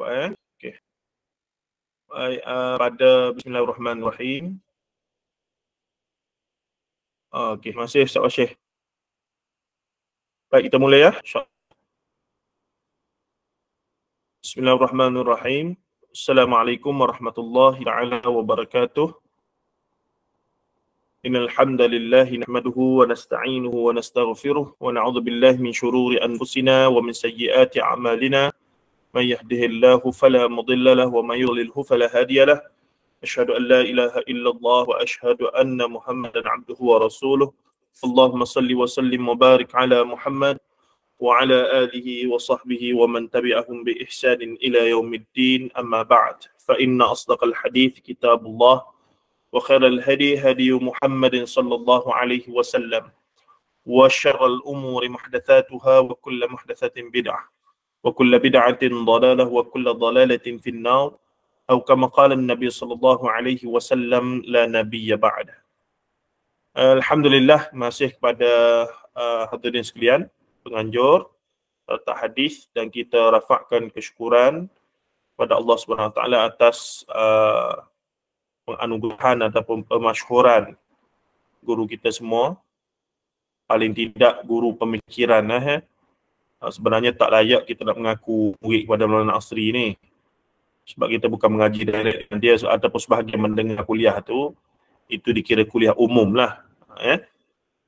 nampak eh. Okey. Baik, uh, pada bismillahirrahmanirrahim. Okey, terima kasih Ustaz Wasyih. Baik, kita mula ya. Bismillahirrahmanirrahim. Assalamualaikum warahmatullahi taala wabarakatuh. إن الحمد لله نحمده ونستعينه ونستغفره ونعوذ بالله من شرور أنفسنا ومن سيئات أعمالنا من يهده الله فلا مضل له ومن يضلله فلا هادي له أشهد أن لا إله إلا الله وأشهد أن محمدا عبده ورسوله اللهم صل وسلم وبارك على محمد وعلى آله وصحبه ومن تبعهم بإحسان إلى يوم الدين أما بعد فإن أصدق الحديث كتاب الله وخير الهدي هدي محمد صلى الله عليه وسلم وشر الأمور محدثاتها وكل محدثة بدعة وكل بدعة ضلالة وكل ضلالة في النار أو كما قال النبي صلى الله عليه وسلم لا نبي بعد Alhamdulillah masih kepada uh, hadirin sekalian penganjur serta hadis dan kita rafakkan kesyukuran kepada Allah Subhanahu Wa Taala atas uh, penganugerahan ataupun pemasyhuran guru kita semua paling tidak guru pemikiran eh, Ah, sebenarnya tak layak kita nak mengaku murid kepada Maulana Asri ni sebab kita bukan mengaji direct dengan dia ataupun sebahagian mendengar kuliah tu itu dikira kuliah umum lah eh?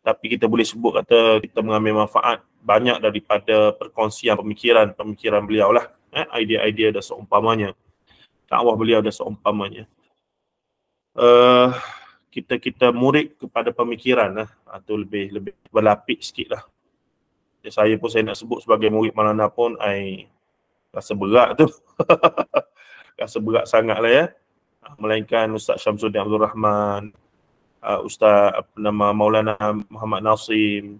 tapi kita boleh sebut kata kita mengambil manfaat banyak daripada perkongsian pemikiran pemikiran beliau lah eh? idea-idea dan seumpamanya dakwah beliau dan seumpamanya uh, eh, kita kita murid kepada pemikiran lah atau lebih lebih berlapik sikit lah saya pun saya nak sebut sebagai murid Maulana pun ai rasa berat tu. rasa berat sangatlah ya. Ah, melainkan Ustaz Syamsuddin Abdul Rahman, ah, Ustaz apa nama Maulana Muhammad Nasim,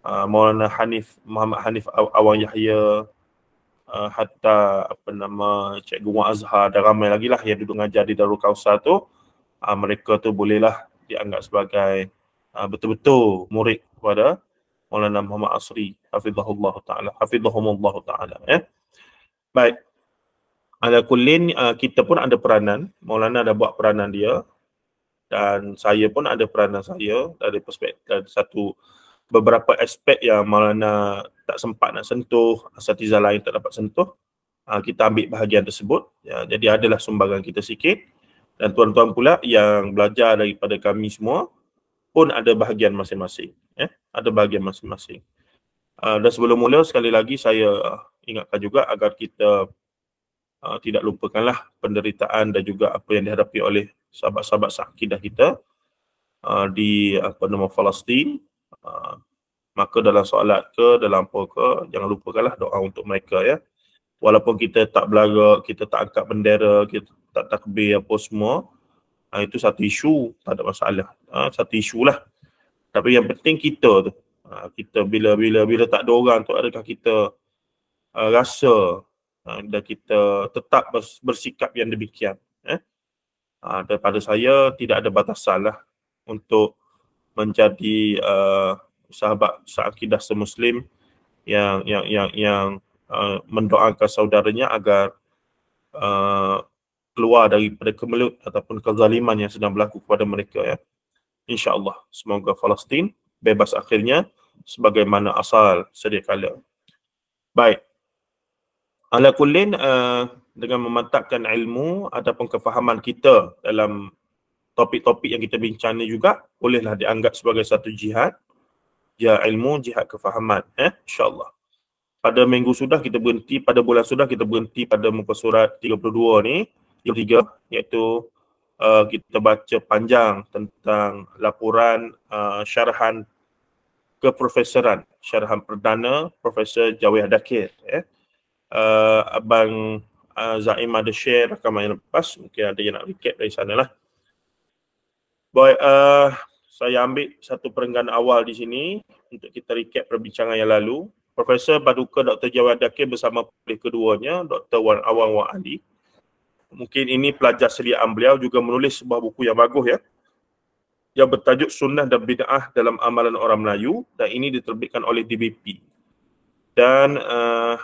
ah, Maulana Hanif Muhammad Hanif Awang Yahya, hatta apa nama Cikgu Wan Azhar dan ramai lagi lah yang duduk ngajar di Darul Kausar tu. mereka tu bolehlah dianggap sebagai betul-betul murid kepada Maulana Muhammad Asri hafizahullah taala hafizahumullah taala ya eh? baik ada kulin uh, kita pun ada peranan Maulana ada buat peranan dia dan saya pun ada peranan saya dari perspektif dari satu beberapa aspek yang Maulana tak sempat nak sentuh asatiza lain tak dapat sentuh uh, kita ambil bahagian tersebut ya jadi adalah sumbangan kita sikit dan tuan-tuan pula yang belajar daripada kami semua pun ada bahagian masing-masing eh ada bahagian masing-masing. Uh, dan sebelum mula sekali lagi saya ingatkan juga agar kita uh, tidak lupakanlah penderitaan dan juga apa yang dihadapi oleh sahabat-sahabat sakit dah kita uh, di apa nama Palestin uh, maka dalam solat ke dalam apa ke jangan lupakanlah doa untuk mereka ya. Walaupun kita tak belaga, kita tak angkat bendera, kita tak takbir apa semua, uh, itu satu isu, tak ada masalah. Uh, satu isu lah tapi yang penting kita tu. Ha, kita bila bila bila tak ada orang tu adakah kita uh, rasa ha, dan kita tetap bersikap yang demikian. Eh? Ha, daripada saya tidak ada batasan lah untuk menjadi uh, sahabat seakidah semuslim yang yang yang yang uh, mendoakan saudaranya agar uh, keluar daripada kemelut ataupun kezaliman yang sedang berlaku kepada mereka ya insyaallah semoga Palestin bebas akhirnya sebagaimana asal sedia kala. Baik. Ala kullin uh, dengan memantapkan ilmu ataupun kefahaman kita dalam topik-topik yang kita bincangkan juga bolehlah dianggap sebagai satu jihad. Ya ilmu, jihad kefahaman. Eh? InsyaAllah. Pada minggu sudah kita berhenti, pada bulan sudah kita berhenti pada muka surat 32 ni, 33 iaitu uh, kita baca panjang tentang laporan uh, syarahan keprofesoran syarahan perdana Profesor Jawiah Dakir eh. Ya. Uh, Abang uh, Zaim ada share rakaman yang lepas mungkin ada yang nak recap dari sana lah Boy, uh, saya ambil satu perenggan awal di sini untuk kita recap perbincangan yang lalu Profesor Baduka Dr. Jawad Dakir bersama pilih keduanya Dr. Wan Awang Wan Andi mungkin ini pelajar seliaan beliau juga menulis sebuah buku yang bagus ya yang bertajuk Sunnah dan Bid'ah dalam Amalan Orang Melayu dan ini diterbitkan oleh DBP dan uh,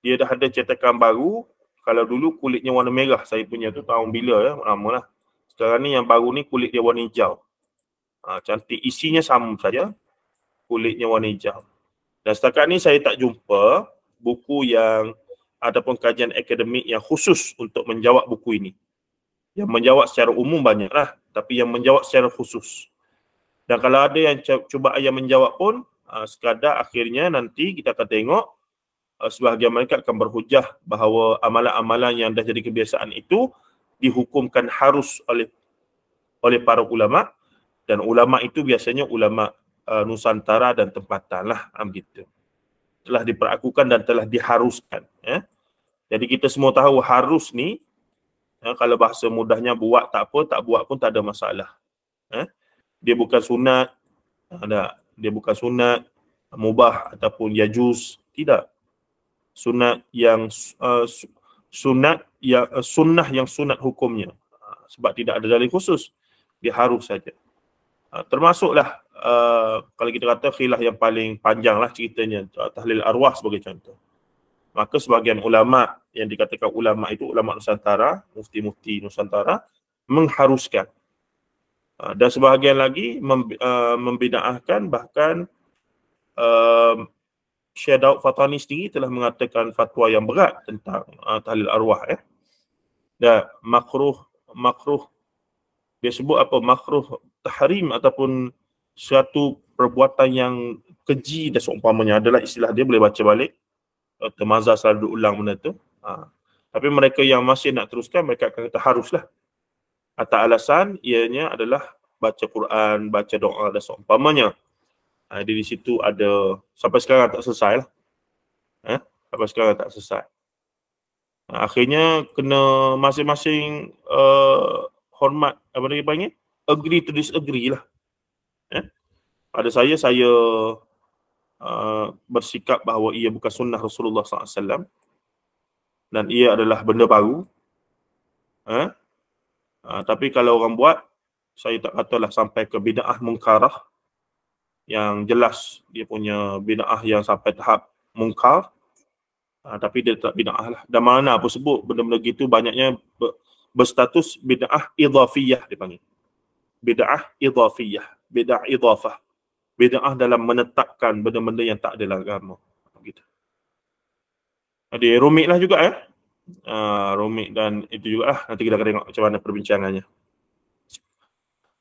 dia dah ada cetakan baru kalau dulu kulitnya warna merah saya punya tu tahun bila ya lama lah sekarang ni yang baru ni kulit dia warna hijau ha, cantik isinya sama saja kulitnya warna hijau dan setakat ni saya tak jumpa buku yang ataupun kajian akademik yang khusus untuk menjawab buku ini. Yang menjawab secara umum banyaklah tapi yang menjawab secara khusus. Dan kalau ada yang cuba ayah menjawab pun uh, sekadar akhirnya nanti kita akan tengok uh, sebahagian mereka akan berhujah bahawa amalan-amalan yang dah jadi kebiasaan itu dihukumkan harus oleh oleh para ulama dan ulama itu biasanya ulama uh, Nusantara dan tempatan lah begitu. Um, telah diperakukan dan telah diharuskan. Ya. Jadi kita semua tahu harus ni, ya, kalau bahasa mudahnya buat tak apa, tak buat pun tak ada masalah. Ya. Dia bukan sunat, ada dia bukan sunat, mubah ataupun yajus, tidak. Sunat yang uh, sunat ya uh, sunnah yang sunat hukumnya ha, sebab tidak ada dalil khusus dia harus saja Ah, termasuklah uh, kalau kita kata khilaf yang paling panjanglah ceritanya ah, tahlil arwah sebagai contoh maka sebahagian ulama yang dikatakan ulama itu ulama nusantara mufti-mufti nusantara mengharuskan dan sebahagian lagi mem, bahkan uh, Syed Daud Fatani sendiri telah mengatakan fatwa yang berat tentang uh, tahlil arwah eh. Dan makruh makruh dia sebut apa makruh tahrim ataupun suatu perbuatan yang keji dan seumpamanya adalah istilah dia boleh baca balik uh, eh, termazah selalu ulang benda tu ha. tapi mereka yang masih nak teruskan mereka akan kata haruslah atau alasan ianya adalah baca Quran, baca doa dan seumpamanya ha, jadi di situ ada sampai sekarang tak selesai lah eh? sampai sekarang tak selesai ha, akhirnya kena masing-masing uh, hormat apa lagi panggil agree to disagree lah. Eh? Pada saya, saya uh, bersikap bahawa ia bukan sunnah Rasulullah SAW dan ia adalah benda baru. Eh? Uh, tapi kalau orang buat, saya tak katalah sampai ke bida'ah mungkarah yang jelas dia punya bida'ah yang sampai tahap mungkar uh, tapi dia tak bida'ah lah. Dan mana apa sebut benda-benda gitu banyaknya ber- berstatus bida'ah idhafiyah dipanggil bid'ah idhafiyah bid'ah idhafah bid'ah dalam menetapkan benda-benda yang tak ada agama begitu jadi rumitlah juga eh uh, rumit dan itu juga lah. nanti kita akan tengok macam mana perbincangannya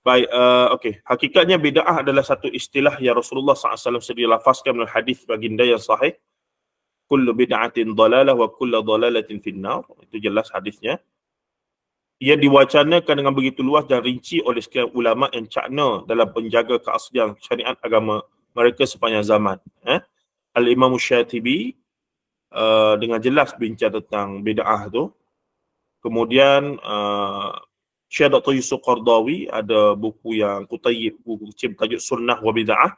Baik, uh, okey. Hakikatnya bid'ah adalah satu istilah yang Rasulullah SAW sendiri lafazkan dalam hadis baginda yang sahih. Kullu bid'atin dalalah wa kullu dalalatin finnar. Itu jelas hadisnya ia diwacanakan dengan begitu luas dan rinci oleh sekian ulama yang cakna dalam penjaga keaslian syariat agama mereka sepanjang zaman eh al imam syatibi uh, dengan jelas bincang tentang bidah tu kemudian uh, eh, Syed Dr. Yusuf Qardawi ada buku yang kutayib buku kecil tajuk sunnah wa bidah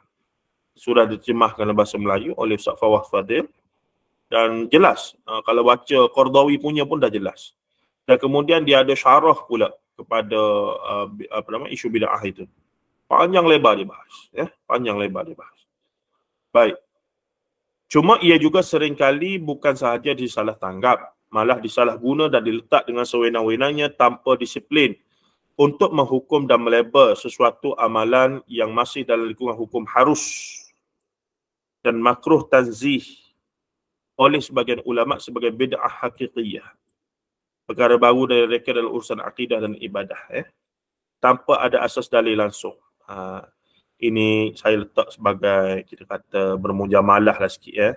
sudah diterjemahkan dalam bahasa Melayu oleh Ustaz Fawaz Fadil dan jelas uh, kalau baca Qardawi punya pun dah jelas dan kemudian dia ada syarah pula kepada uh, apa nama isu bidah itu panjang lebar dia bahas ya panjang lebar dia bahas baik cuma ia juga seringkali bukan sahaja disalah tanggap malah disalah guna dan diletak dengan sewenang-wenangnya tanpa disiplin untuk menghukum dan melebar sesuatu amalan yang masih dalam lingkungan hukum harus dan makruh tanzih oleh sebagian ulama sebagai bid'ah hakikiyah perkara baru dari mereka dalam urusan akidah dan ibadah eh tanpa ada asas dalil langsung ha, ini saya letak sebagai kita kata bermujamalah lah sikit eh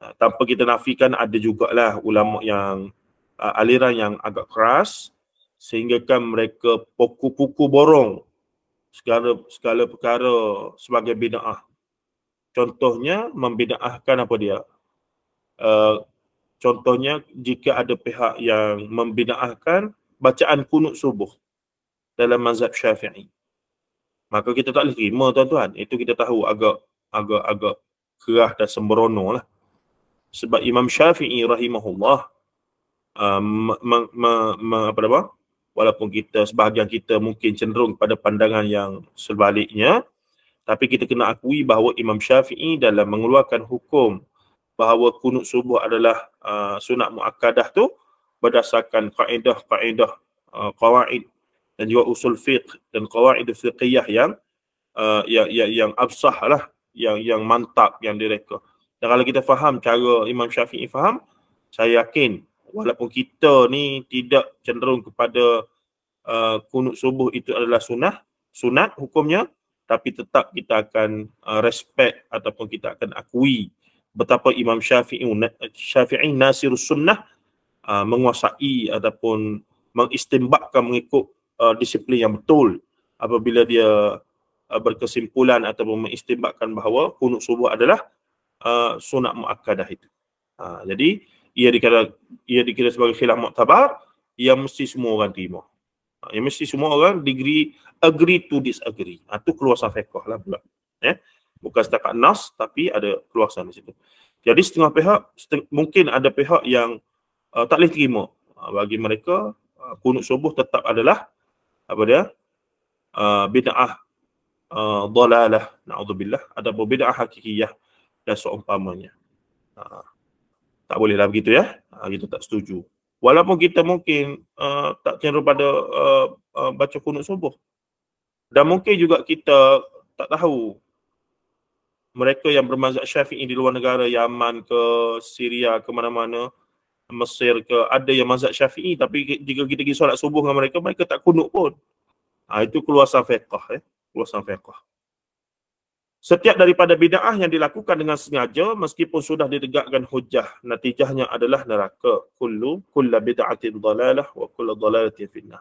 ha, tanpa kita nafikan ada jugalah ulama yang ha, aliran yang agak keras sehingga kan mereka poku-puku borong segala segala perkara sebagai bidah contohnya membidaahkan apa dia uh, Contohnya jika ada pihak yang membina'ahkan bacaan kunut subuh dalam mazhab syafi'i. Maka kita tak boleh terima tuan-tuan. Itu kita tahu agak agak agak kerah dan sembrono lah. Sebab Imam Syafi'i rahimahullah um, uh, ma, ma, ma, apa nama? Walaupun kita sebahagian kita mungkin cenderung pada pandangan yang sebaliknya tapi kita kena akui bahawa Imam Syafi'i dalam mengeluarkan hukum bahawa kunut subuh adalah uh, sunat muakadah tu berdasarkan kaedah-kaedah uh, qawaid uh, dan juga usul fiqh dan qawaid fiqhiyah yang uh, yang yang, yang absah lah yang yang mantap yang direka. Dan kalau kita faham cara Imam Syafi'i faham, saya yakin walaupun kita ni tidak cenderung kepada uh, kunut subuh itu adalah sunnah, sunat hukumnya tapi tetap kita akan uh, respect ataupun kita akan akui betapa Imam Syafi'i Syafi'i Nasirus Sunnah uh, menguasai ataupun mengistimbakkan mengikut uh, disiplin yang betul apabila dia uh, berkesimpulan ataupun mengistimbakkan bahawa kunut subuh adalah uh, sunat muakkadah itu. Uh, jadi ia dikira ia dikira sebagai khilaf muktabar yang mesti semua orang terima. Uh, yang mesti semua orang degree agree to disagree. Itu uh, keluar safekah lah pula. Ya. Yeah bukan setakat nas tapi ada keluasan di situ. Jadi setengah pihak seteng- mungkin ada pihak yang uh, tak boleh terima uh, bagi mereka uh, kunut subuh tetap adalah apa dia? Uh, bid'ah uh, dalalah naudzubillah ada bid'ah hakikiyah dan seumpamanya. Uh, tak bolehlah begitu ya. Uh, kita tak setuju. Walaupun kita mungkin uh, tak cenderung pada uh, uh, baca kunut subuh. Dan mungkin juga kita tak tahu mereka yang bermazhab syafi'i di luar negara, Yaman ke Syria ke mana-mana, Mesir ke, ada yang mazhab syafi'i tapi jika kita pergi solat subuh dengan mereka, mereka tak kunuk pun. Ha, itu keluasan fiqah. Eh? Keluasan fiqah. Setiap daripada bida'ah yang dilakukan dengan sengaja meskipun sudah ditegakkan hujah, natijahnya adalah neraka. Kullu, kulla bida'atin dalalah wa kulla dalalatin finnah.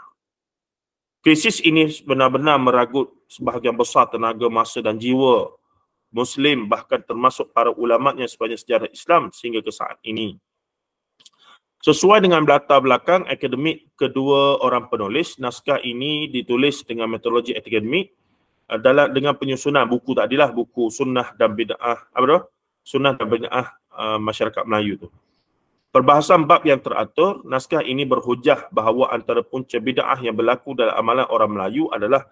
Krisis ini benar-benar meragut sebahagian besar tenaga, masa dan jiwa Muslim bahkan termasuk para ulama'nya sepanjang sejarah Islam sehingga ke saat ini. Sesuai dengan latar belakang akademik kedua orang penulis, naskah ini ditulis dengan metodologi akademik adalah eh, dengan penyusunan buku tadilah buku sunnah dan bid'ah apa tu? Sunnah dan bid'ah uh, masyarakat Melayu tu. Perbahasan bab yang teratur, naskah ini berhujah bahawa antara punca bid'ah yang berlaku dalam amalan orang Melayu adalah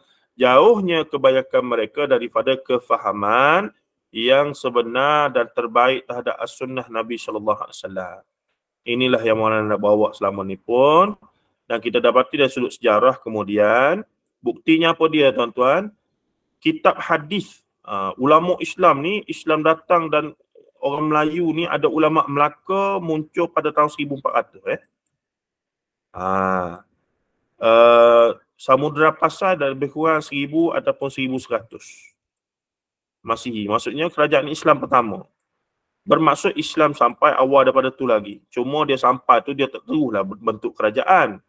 jauhnya kebanyakan mereka daripada kefahaman yang sebenar dan terbaik terhadap as-sunnah Nabi sallallahu alaihi wasallam. Inilah yang Maulana nak bawa selama ni pun dan kita dapati dari sudut sejarah kemudian buktinya apa dia tuan-tuan? Kitab hadis uh, ulama Islam ni Islam datang dan orang Melayu ni ada ulama Melaka muncul pada tahun 1400 eh. Ah. Uh, samudera pasar dan lebih kurang 1000 ataupun seratus masih. Maksudnya kerajaan Islam pertama. Bermaksud Islam sampai awal daripada tu lagi. Cuma dia sampai tu dia tak teruslah bentuk kerajaan.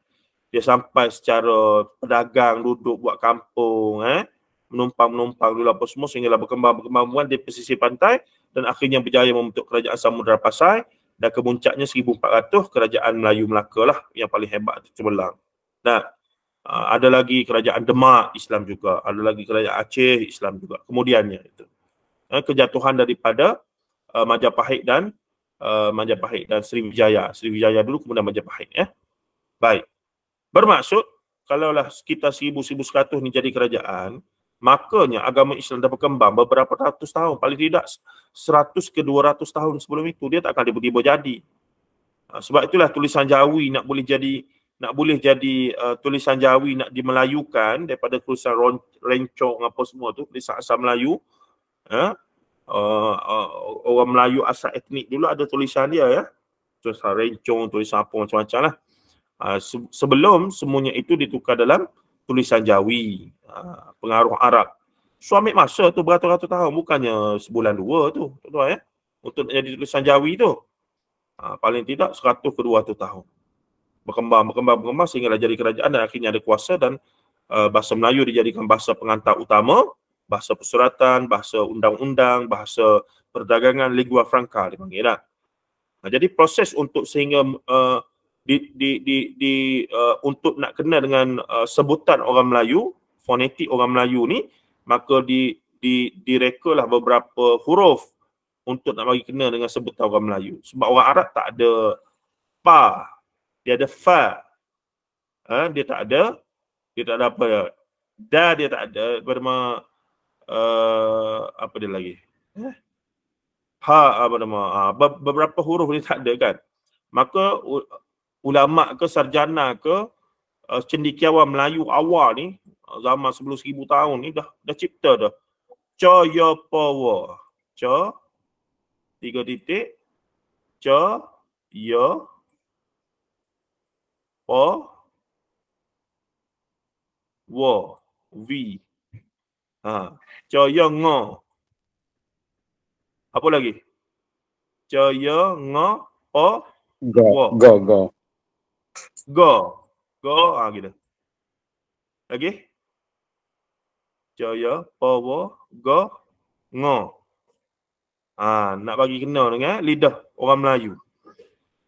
Dia sampai secara pedagang, duduk buat kampung, eh? menumpang-menumpang dulu apa semua sehinggalah berkembang-berkembang buat di pesisir pantai dan akhirnya berjaya membentuk kerajaan Samudera Pasai dan kemuncaknya 1400 kerajaan Melayu Melaka lah yang paling hebat cemerlang. Nah, Ah, ada lagi kerajaan Demak Islam juga, ada lagi kerajaan Aceh Islam juga. Kemudiannya itu eh, kejatuhan daripada uh, Majapahit dan uh, Majapahit dan Sriwijaya. Sriwijaya dulu kemudian Majapahit ya. Eh. Baik. Bermaksud kalaulah kita sekitar 1100 ni jadi kerajaan, makanya agama Islam dah berkembang beberapa ratus tahun, paling tidak 100 ke 200 tahun sebelum itu dia tak akan tiba-tiba jadi. Ah, sebab itulah tulisan Jawi nak boleh jadi nak boleh jadi uh, tulisan Jawi nak dimelayukan daripada tulisan ron, rencong apa semua tu tulisan asal Melayu ya uh, uh, orang Melayu asal etnik dulu ada tulisan dia ya tulisan rencong tulisan apa macam-macam lah uh, se- sebelum semuanya itu ditukar dalam tulisan Jawi uh, pengaruh Arab suami so, masa tu beratus-ratus tahun bukannya sebulan dua tu tuan ya untuk jadi tulisan Jawi tu uh, paling tidak 100 ke tu tahun berkembang, berkembang, berkembang sehinggalah jadi kerajaan dan akhirnya ada kuasa dan uh, bahasa Melayu dijadikan bahasa pengantar utama, bahasa persuratan, bahasa undang-undang, bahasa perdagangan lingua franca dipanggil lah. Nah, jadi proses untuk sehingga uh, di, di, di, di uh, untuk nak kenal dengan uh, sebutan orang Melayu, fonetik orang Melayu ni, maka di di direkalah beberapa huruf untuk nak bagi kena dengan sebutan orang Melayu. Sebab orang Arab tak ada pa dia ada fa ha, dia tak ada dia tak ada apa da dia tak ada bermak, uh, eh, apa dia lagi eh? ha apa nama ha, beberapa huruf ni tak ada kan maka ulama ke sarjana ke uh, cendikiawan Melayu awal ni zaman sebelum seribu tahun ni dah dah cipta dah Coyo ya, Powo Co tiga titik Coyo o wo vi ha cho yo ngo apa lagi cho yo ngo o go wo. go go go go ah gitu lagi cho yo wo go ngo ah nak bagi kena dengan lidah orang Melayu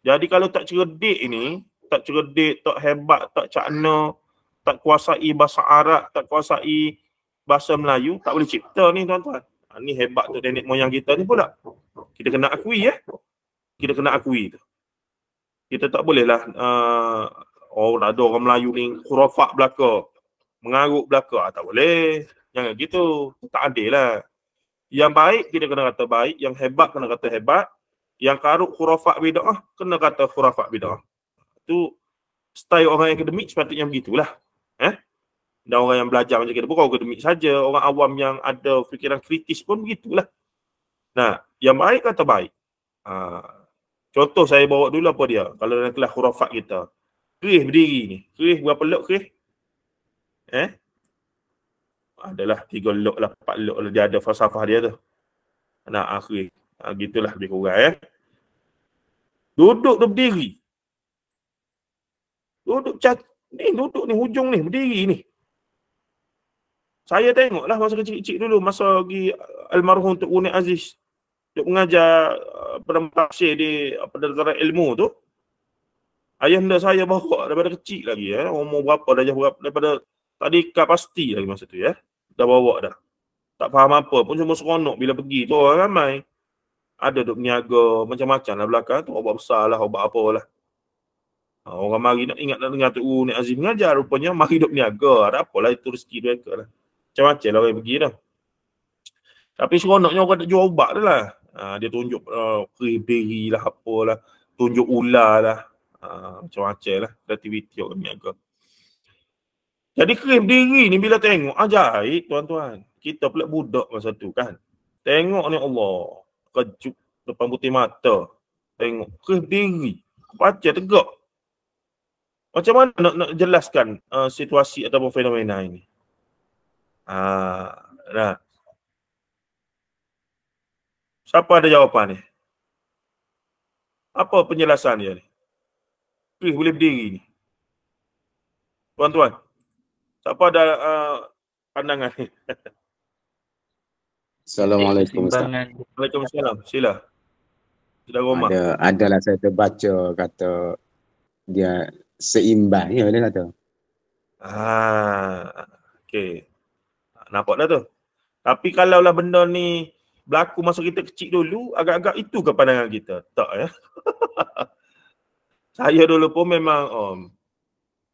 jadi kalau tak cerdik ini tak cerdik, tak hebat, tak cakna, tak kuasai bahasa Arab, tak kuasai bahasa Melayu, tak boleh cipta ni tuan-tuan. Ha, ni hebat tu nenek moyang kita ni pula. Kita kena akui ya. Eh? Kita kena akui tu. Kita tak bolehlah uh, oh ada orang Melayu ni kurafak belaka. Mengaruk belaka. Ha, tak boleh. Jangan gitu. Tak adil lah. Yang baik kita kena kata baik. Yang hebat kena kata hebat. Yang karuk khurafat bid'ah kena kata khurafat bid'ah tu style orang akademik sepatutnya begitulah. Eh? Dan orang yang belajar macam kita bukan akademik saja, orang awam yang ada fikiran kritis pun begitulah. Nah, yang baik kata baik. Ha, contoh saya bawa dulu apa dia? Kalau dalam kelas khurafat kita. Kerih berdiri ni. Kerih berapa lok kerih? Eh? Adalah tiga lok lah, empat lok lah. Dia ada falsafah dia tu. Nah, akhir. Ha, ha, gitulah lebih kurang eh. Duduk tu berdiri duduk cat ni duduk ni hujung ni berdiri ni saya tengoklah masa kecil-kecil dulu masa pergi almarhum Tok Unik Aziz untuk mengajar penempasir uh, di pendaftaran ilmu tu ayah anda saya bawa daripada kecil lagi ya eh. umur berapa dah jauh berapa daripada tadi ka pasti lagi masa tu ya eh. dah bawa dah tak faham apa pun cuma seronok bila pergi tu orang ramai ada duk niaga macam-macam lah belakang tu obat besar lah obat apa lah Ha, orang mari nak ingat nak dengar tu ni Azim mengajar rupanya mari duk niaga. Tak apalah itu rezeki mereka lah. Macam-macam lah orang pergi dah. Tapi seronoknya orang tak jual ubat dah lah. Ha, dia tunjuk uh, lah apalah. Tunjuk ular lah. Ha, macam-macam lah kreativiti orang niaga. Jadi krim diri ni bila tengok ajaib tuan-tuan. Kita pula budak masa tu kan. Tengok ni Allah. kejuk depan putih mata. Tengok krim diri. Baca tegak. Macam mana nak, nak jelaskan uh, situasi ataupun fenomena ini? Ah, nah. Siapa ada jawapan ni? Apa penjelasan dia ni? Pih boleh berdiri ni. Tuan-tuan, siapa ada uh, pandangan ni? Assalamualaikum Ustaz. Waalaikumsalam. Sila. Sudah rumah. Ada, adalah saya terbaca kata dia seimbang ya boleh tu ah okey nampak dah tu tapi kalau lah benda ni berlaku masa kita kecil dulu agak-agak itu ke pandangan kita tak ya saya dulu pun memang oh,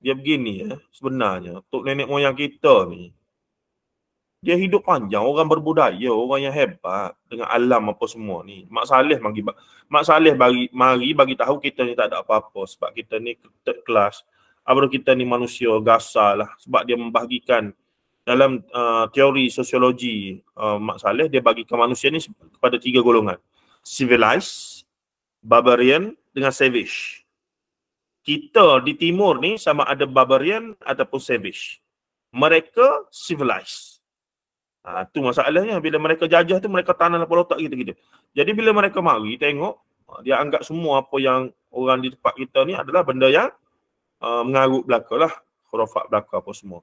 dia begini ya sebenarnya untuk nenek moyang kita ni dia hidup panjang orang berbudaya orang yang hebat dengan alam apa semua ni mak saleh bagi mak saleh bagi mari bagi tahu kita ni tak ada apa-apa sebab kita ni third class apa kita ni manusia gasal lah sebab dia membahagikan dalam uh, teori sosiologi uh, mak saleh dia bagi ke manusia ni kepada tiga golongan civilized barbarian dengan savage kita di timur ni sama ada barbarian ataupun savage mereka civilized Ha, tu masalahnya bila mereka jajah tu mereka tanam dalam otak kita gitu Jadi bila mereka mari tengok ha, dia anggap semua apa yang orang di tempat kita ni adalah benda yang uh, mengarut lah khurafat belaka apa semua.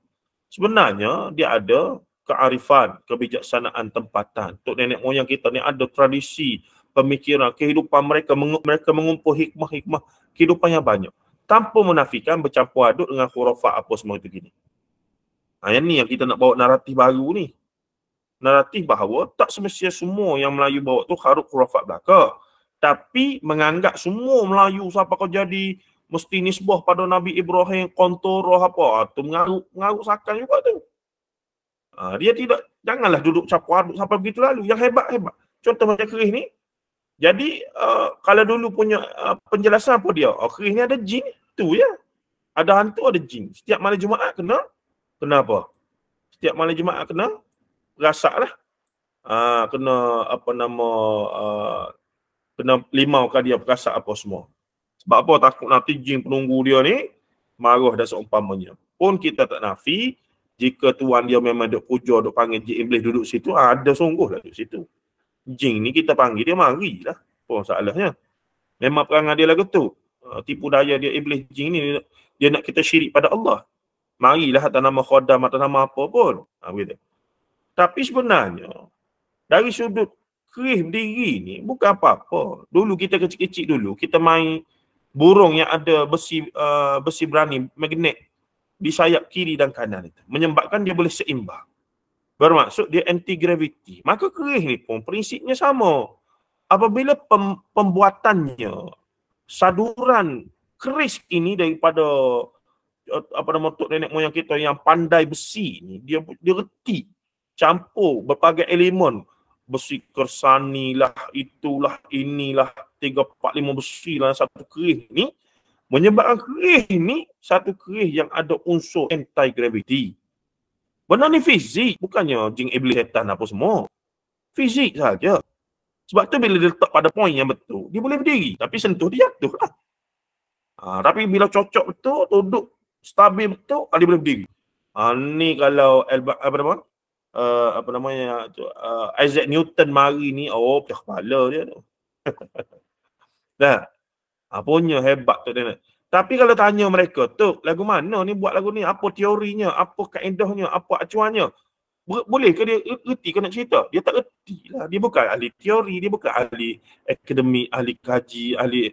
Sebenarnya dia ada kearifan, kebijaksanaan tempatan. Untuk nenek moyang kita ni ada tradisi, pemikiran, kehidupan mereka, mereka mengumpul hikmah-hikmah kehidupan yang banyak. Tanpa menafikan bercampur aduk dengan khurafat apa semua itu gini. Ha, yang ni yang kita nak bawa naratif baru ni naratif bahawa tak semestinya semua yang Melayu bawa tu harut khurafat belaka. Tapi menganggap semua Melayu siapa kau jadi mesti nisbah pada Nabi Ibrahim, kontor roh apa. Itu ah, mengaruk, mengaruk sakan juga tu. Ah, dia tidak, janganlah duduk capu aduk sampai begitu lalu. Yang hebat-hebat. Contoh macam kerih ni. Jadi uh, kalau dulu punya uh, penjelasan apa dia? Oh, kerih ni ada jin. Tu ya. Ada hantu, ada jin. Setiap malam Jumaat kena. Kena apa? Setiap malam Jumaat kena rasak lah. Aa, ah, kena apa nama aa, ah, kena limau kan dia perasa apa semua. Sebab apa takut nanti jin penunggu dia ni marah dan seumpamanya. Pun kita tak nafi jika tuan dia memang duk puja duk panggil jin iblis duduk situ ah, ada sungguh lah duduk situ. Jin ni kita panggil dia lah. Oh masalahnya? Memang perangai dia lagu tu. Tipu daya dia iblis jin ni dia nak kita syirik pada Allah. Marilah atas nama khodam atas nama apa pun. Ha, begitu. Tapi sebenarnya dari sudut kris berdiri ni bukan apa-apa. Dulu kita kecil-kecil dulu kita main burung yang ada besi uh, besi berani magnet di sayap kiri dan kanan itu menyebabkan dia boleh seimbang. Bermaksud dia anti gravity. Maka kris ni pun prinsipnya sama. Apabila pem, pembuatannya saduran kris ini daripada eh, apa nama tok nenek moyang kita yang pandai besi ni dia dia retik campur berbagai elemen besi kersani lah itulah inilah tiga empat lima besi dalam satu kerih ni menyebabkan kerih ni satu kerih yang ada unsur anti gravity benda ni fizik bukannya jing iblis setan apa semua fizik saja sebab tu bila dia letak pada poin yang betul dia boleh berdiri tapi sentuh dia jatuh lah ha, tapi bila cocok betul duduk stabil betul dia boleh berdiri ha, ni kalau apa nama uh, apa namanya tu uh, Isaac Newton mari ni oh pecah kepala dia tu. apa Apanya hebat tu dia. Tapi kalau tanya mereka tu lagu mana ni buat lagu ni apa teorinya apa kaedahnya apa acuannya boleh ke dia e-, reti ke nak cerita? Dia tak reti lah. Dia bukan ahli teori, dia bukan ahli akademik ahli kaji, ahli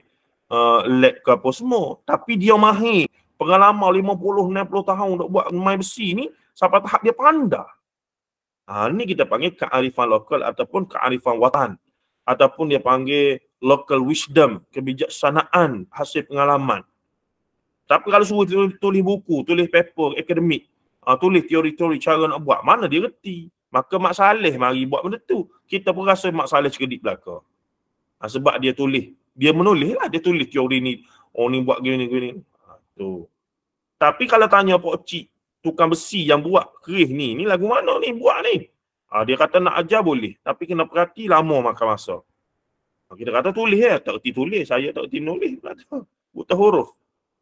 uh, lab ke apa semua. Tapi dia mahir pengalaman 50-60 tahun untuk buat main besi ni sampai tahap dia pandai. Ha, ah, ini kita panggil kearifan lokal ataupun kearifan watan. Ataupun dia panggil local wisdom, kebijaksanaan hasil pengalaman. Tapi kalau suruh tulis, tulis buku, tulis paper, akademik, ha, tulis teori-teori cara nak buat, mana dia reti. Maka Mak Saleh mari buat benda tu. Kita pun rasa Mak Saleh cekedik belakang. Ha, sebab dia tulis. Dia menulis lah, dia tulis teori ni. Oh ni buat gini-gini. Ha, tu. Tapi kalau tanya Pak Cik, tukang besi yang buat kerih ni, ni lagu mana ni buat ni? Ha, dia kata nak ajar boleh, tapi kena perhati lama makan masa. Ha, kita kata tulis ya, tak kerti tulis, saya tak kerti menulis, kata. buta huruf.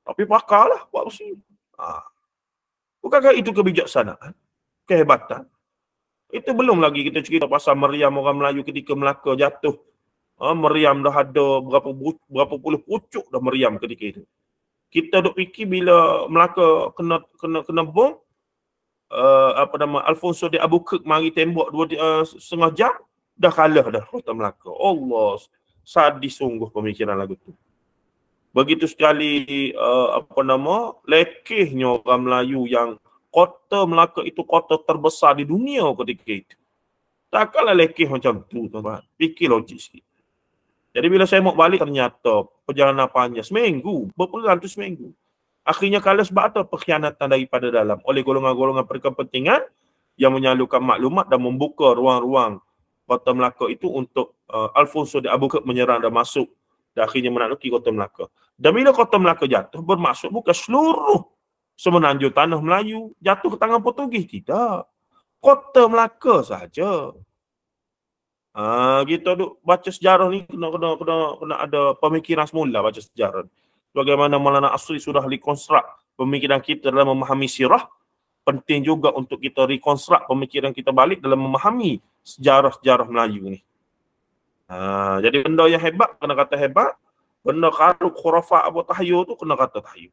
Tapi pakarlah buat besi. Ha. Bukankah itu kebijaksanaan? Kehebatan? Itu belum lagi kita cerita pasal meriam orang Melayu ketika Melaka jatuh. Ha, meriam dah ada berapa, berapa puluh pucuk dah meriam ketika itu kita duk fikir bila Melaka kena kena kena bom uh, apa nama Alfonso de Albuquerque mari tembok dua uh, setengah jam dah kalah dah Kota Melaka. Allah sadis sungguh pemikiran lagu tu. Begitu sekali uh, apa nama lekehnya orang Melayu yang Kota Melaka itu kota terbesar di dunia ketika itu. Takkanlah lekeh macam tu tuan-tuan. Fikir logik sikit. Jadi bila saya mau balik ternyata perjalanan panjang seminggu, berpeluh seminggu. Akhirnya kalau sebab apa perkhianatan daripada dalam oleh golongan-golongan perkepentingan yang menyalurkan maklumat dan membuka ruang-ruang Kota Melaka itu untuk uh, Alfonso de Albuquerque menyerang dan masuk dan akhirnya menakluki Kota Melaka. Dan bila Kota Melaka jatuh bermaksud bukan seluruh semenanjung tanah Melayu jatuh ke tangan Portugis tidak. Kota Melaka saja kita ah, duk baca sejarah ni kena kena kena kena ada pemikiran semula baca sejarah. Bagaimana Maulana Asri sudah reconstruct pemikiran kita dalam memahami sirah penting juga untuk kita reconstruct pemikiran kita balik dalam memahami sejarah-sejarah Melayu ni. Ha, jadi benda yang hebat kena kata hebat, benda karuk khurafa apa tahayu tu kena kata tahayu.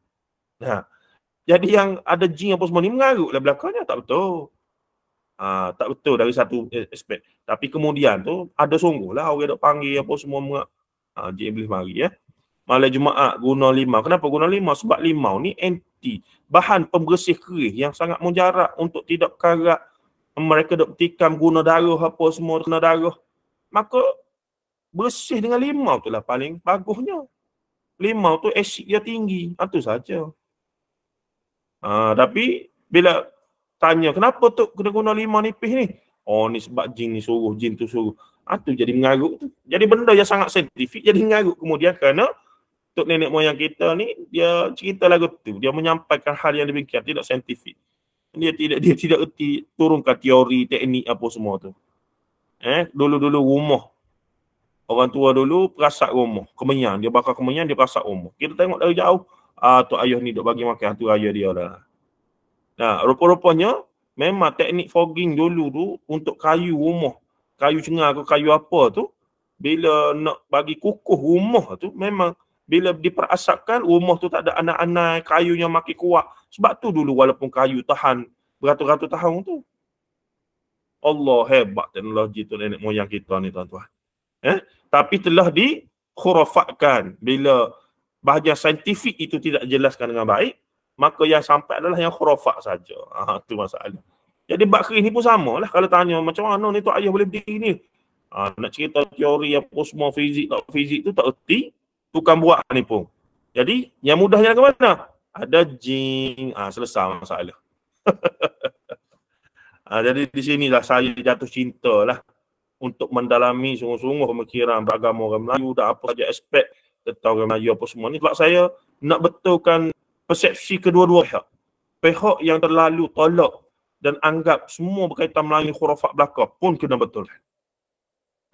Ha. Jadi yang ada jin apa semua ni mengaruk lah belakangnya tak betul. Uh, tak betul dari satu aspek. Tapi kemudian tu ada sungguh lah orang dok panggil apa semua mengak. Ha, uh, Iblis mari ya. Malam Jumaat guna limau. Kenapa guna limau? Sebab limau ni anti bahan pembersih kerih yang sangat menjarak untuk tidak karat mereka dok tikam guna darah apa semua guna darah. Maka bersih dengan limau tu lah paling bagusnya. Limau tu asid dia tinggi. Itu ha, saja. Ah, tapi bila tanya kenapa tu kena guna lima nipis ni oh ni sebab jin ni suruh jin tu suruh Atu ah, tu jadi mengaruk tu jadi benda yang sangat saintifik jadi mengaruk kemudian kerana tok nenek moyang kita ni dia cerita lagu tu dia menyampaikan hal yang lebih kiat tidak saintifik dia tidak dia tidak erti turunkan teori teknik apa semua tu eh dulu-dulu rumah orang tua dulu perasak rumah kemenyan dia bakar kemenyan dia perasak rumah kita tengok dari jauh ah tok ayah ni dok bagi makan tu ayah dia lah Ha, rupa-rupanya memang teknik fogging dulu tu untuk kayu rumah, kayu cengah, ke kayu apa tu, bila nak bagi kukuh rumah tu memang bila diperasakan rumah tu tak ada anak-anak, kayunya makin kuat. Sebab tu dulu walaupun kayu tahan beratus-ratus tahun tu. Allah hebat teknologi tu nenek moyang kita ni tuan-tuan. Eh? Tapi telah dikhurafatkan bila bahagian saintifik itu tidak jelaskan dengan baik maka yang sampai adalah yang khurafat saja. Ah ha, tu masalah. Jadi bab kerih ni pun samalah kalau tanya macam mana ah, ni tok ayah boleh berdiri ni. Ha, nak cerita teori yang kosmo fizik tak fizik tu tak erti, bukan buat ni pun. Jadi yang mudahnya ke mana? Ada jin. ha, selesai masalah. ha, jadi di sinilah saya jatuh cinta lah untuk mendalami sungguh-sungguh pemikiran beragama orang Melayu dan apa saja aspek tentang orang Melayu apa semua ni. Sebab saya nak betulkan persepsi kedua-dua pihak. Pihak yang terlalu tolak dan anggap semua berkaitan melalui khurafat belaka pun kena betul.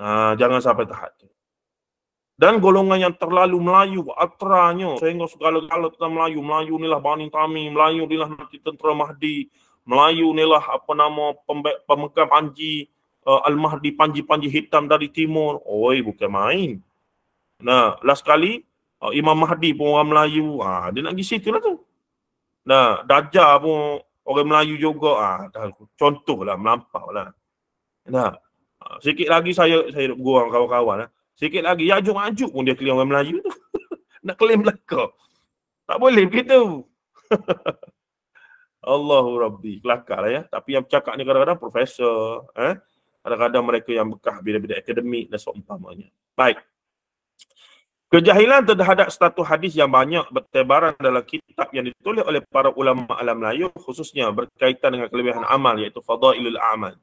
Ha, jangan sampai tahap tu. Dan golongan yang terlalu Melayu, atranya, sehingga segala galanya tentang Melayu, Melayu inilah Bani Tami, Melayu inilah nanti tentera Mahdi, Melayu inilah apa nama pemegang Panji, uh, eh, Al-Mahdi, Panji-Panji hitam dari timur. Oi, bukan main. Nah, last kali, uh, Imam Mahdi pun orang Melayu ah uh, dia nak pergi situ lah tu nah Dajjal pun orang Melayu juga ah uh, contohlah melampau lah nah uh, sikit lagi saya saya gua kawan-kawan lah sikit lagi Yajuk Ajuk pun dia claim orang Melayu tu nak claim Melaka tak boleh begitu Allahu Rabbi kelakar lah ya tapi yang cakap ni kadang-kadang profesor eh kadang-kadang mereka yang bekah bila-bila akademik dan seumpamanya baik Kejahilan terhadap satu hadis yang banyak bertebaran dalam kitab yang ditulis oleh para ulama alam Melayu khususnya berkaitan dengan kelebihan amal iaitu fadailul amal.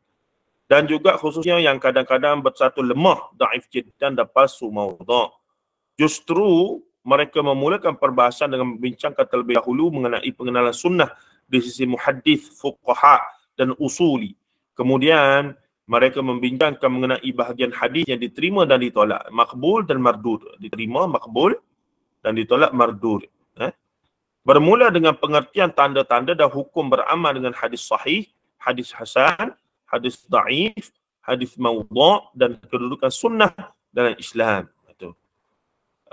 Dan juga khususnya yang kadang-kadang bersatu lemah, da'if jiddan dan palsu maudah. Justru mereka memulakan perbahasan dengan membincangkan terlebih dahulu mengenai pengenalan sunnah di sisi muhadith, fuqaha dan usuli. Kemudian mereka membincangkan mengenai bahagian hadis yang diterima dan ditolak makbul dan mardud diterima makbul dan ditolak mardud eh? bermula dengan pengertian tanda-tanda dan hukum beramal dengan hadis sahih hadis hasan hadis daif hadis maudhu dan kedudukan sunnah dalam Islam itu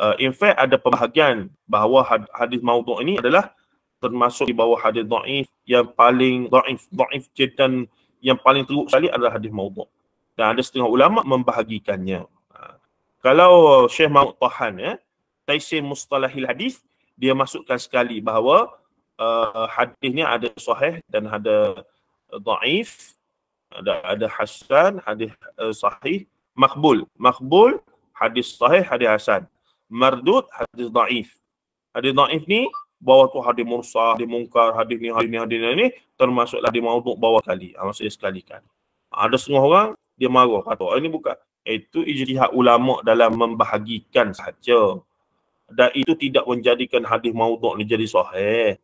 uh, in fact ada pembahagian bahawa hadis maudhu ini adalah termasuk di bawah hadis daif yang paling daif daif jadi yang paling teruk sekali adalah hadis maudhu dan ada setengah ulama membahagikannya ha. kalau Syekh Mahmud Tahan ya Taisir Mustalahil Hadis dia masukkan sekali bahawa uh, hadis ni ada sahih dan ada dhaif ada ada hasan hadis uh, sahih makbul makbul hadis sahih hadis hasan mardud hadis dhaif hadis dhaif ni bahawa tu hadis mursah, hadis mungkar, hadis ni, hadis ni, hadis ni, ni termasuklah di mauduk bawah kali. Ha, ah, maksudnya sekali kan. Ah, ada setengah orang, dia marah. Kata, ah, ini bukan. Itu ijtihad ulama dalam membahagikan saja. Dan itu tidak menjadikan hadis mauduk ni jadi sahih.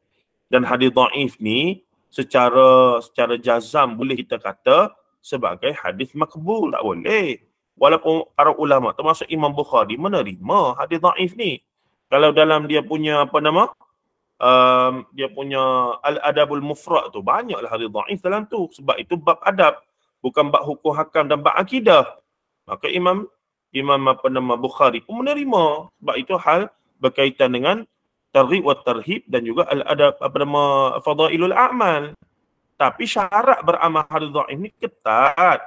Dan hadis daif ni secara secara jazam boleh kita kata sebagai hadis makbul. Tak boleh. Walaupun para ulama termasuk Imam Bukhari menerima hadis daif ni. Kalau dalam dia punya apa nama? um, dia punya al-adabul mufrad tu banyaklah hadis dhaif dalam tu sebab itu bab adab bukan bab hukum hakam dan bab akidah maka imam imam apa nama bukhari pun menerima sebab itu hal berkaitan dengan targhib wa tarhib dan juga al-adab apa nama fadailul a'mal tapi syarat beramal hadis dhaif ni ketat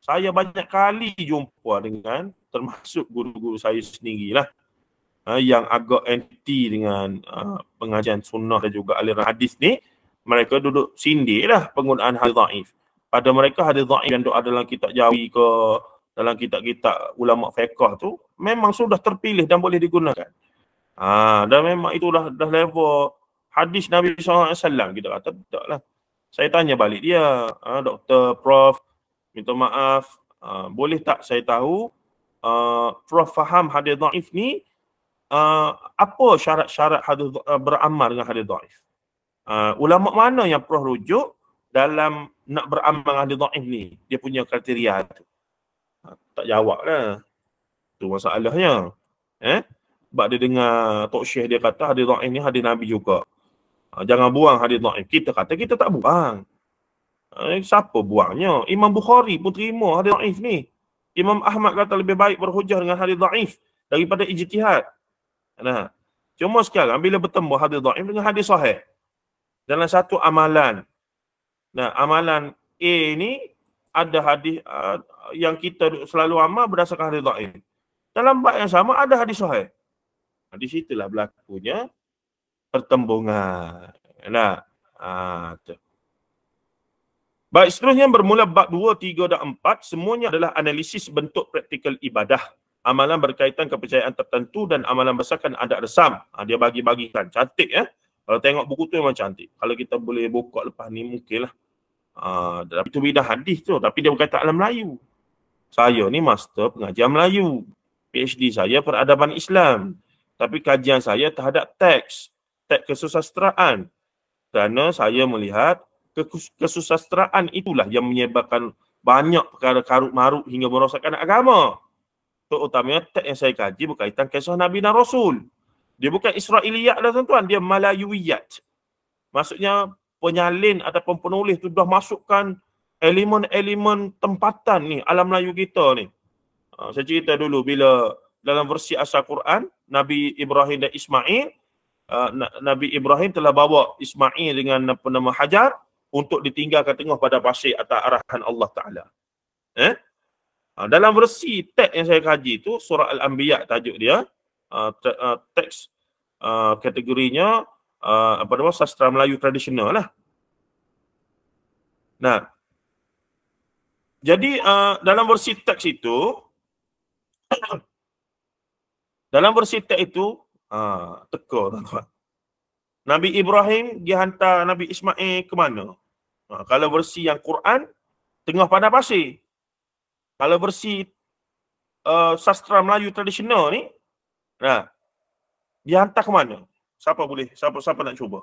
saya banyak kali jumpa dengan termasuk guru-guru saya sendirilah uh, yang agak anti dengan uh, pengajian sunnah dan juga aliran hadis ni mereka duduk sindir lah penggunaan hadis dhaif pada mereka hadis dhaif yang ada dalam kitab jawi ke dalam kitab-kitab ulama fiqh tu memang sudah terpilih dan boleh digunakan ha, dan memang itu dah dah level hadis Nabi SAW kita kata tak lah saya tanya balik dia ha, doktor, prof minta maaf ha, boleh tak saya tahu Uh, prof faham hadis dhaif ni uh, apa syarat-syarat hadis uh, beramal dengan hadis dhaif uh, ah, ulama mana yang perlu rujuk dalam nak beramal dengan hadis dhaif ni dia punya kriteria tu uh, tak jawablah tu masalahnya eh sebab dia dengar tok syekh dia kata hadis dhaif ni hadis nabi juga uh, jangan buang hadis dhaif kita kata kita tak buang uh, siapa buangnya imam bukhari pun terima hadis dhaif ni Imam Ahmad kata lebih baik berhujah dengan hadis dhaif daripada ijtihad. Nah. Cuma sekarang bila bertemu hadis dhaif dengan hadis sahih dalam satu amalan. Nah, amalan A ni ada hadis uh, yang kita selalu amal berdasarkan hadis dhaif. Dalam bab yang sama ada hadis sahih. Nah, di situlah berlakunya pertembungan. Nah, ah uh, Baik, seterusnya bermula bab 2, 3 dan 4 semuanya adalah analisis bentuk praktikal ibadah amalan berkaitan kepercayaan tertentu dan amalan besar kan ada resam. Ha, dia bagi-bagikan. Cantik ya. Kalau tengok buku tu memang cantik. Kalau kita boleh buka lepas ni mungkinlah. Ha, tapi tu bidah hadis tu. Tapi dia berkata alam Melayu. Saya ni master pengajian Melayu. PhD saya peradaban Islam. Tapi kajian saya terhadap teks. Teks kesusasteraan, Kerana saya melihat kesusasteraan itulah yang menyebabkan banyak perkara karut marut hingga merosakkan agama. Tu utamanya tak yang saya kaji berkaitan kisah Nabi dan Rasul. Dia bukan Israeliyat dah tuan-tuan, dia Malayuiyat. Maksudnya penyalin ataupun penulis tu dah masukkan elemen-elemen tempatan ni alam Melayu kita ni. Ha, saya cerita dulu bila dalam versi asal Quran, Nabi Ibrahim dan Ismail, ha, Nabi Ibrahim telah bawa Ismail dengan penama Hajar untuk ditinggalkan tengah pada pasir atas arahan Allah Ta'ala. Eh? Ha, dalam versi teks yang saya kaji tu surah al-anbiya tajuk dia uh, teks uh, kategorinya uh, apa nama sastra Melayu tradisional lah. Nah. Jadi uh, dalam versi teks itu dalam versi teks itu uh, teka tuan-tuan. Nabi Ibrahim dihantar Nabi Ismail ke mana? Uh, kalau versi yang Quran tengah pada pasir kalau versi uh, sastra Melayu tradisional ni nah dihantar ke mana siapa boleh siapa siapa nak cuba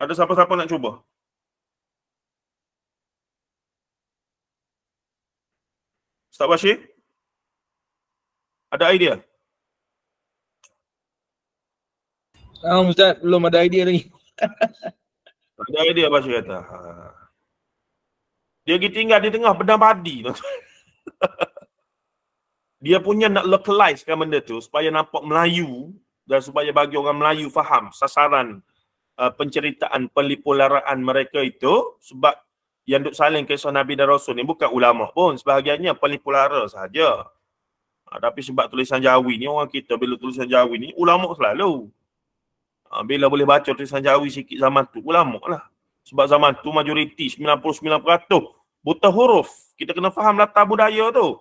ada siapa-siapa nak cuba Ustaz Bashir ada idea Ah, oh, Ustaz belum ada idea lagi. Ada idea apa cerita? Ha. Dia pergi tinggal di tengah pedang padi. dia punya nak localizekan benda tu supaya nampak Melayu dan supaya bagi orang Melayu faham sasaran uh, penceritaan pelipularaan mereka itu sebab yang duk saling kisah Nabi dan Rasul ni bukan ulama pun sebahagiannya pelipulara sahaja. Ha, tapi sebab tulisan Jawi ni orang kita bila tulisan Jawi ni ulama selalu. Ha, bila boleh baca tulisan Jawi sikit zaman tu, ulama lah. Sebab zaman tu majoriti 99% buta huruf. Kita kena faham tabu daya tu.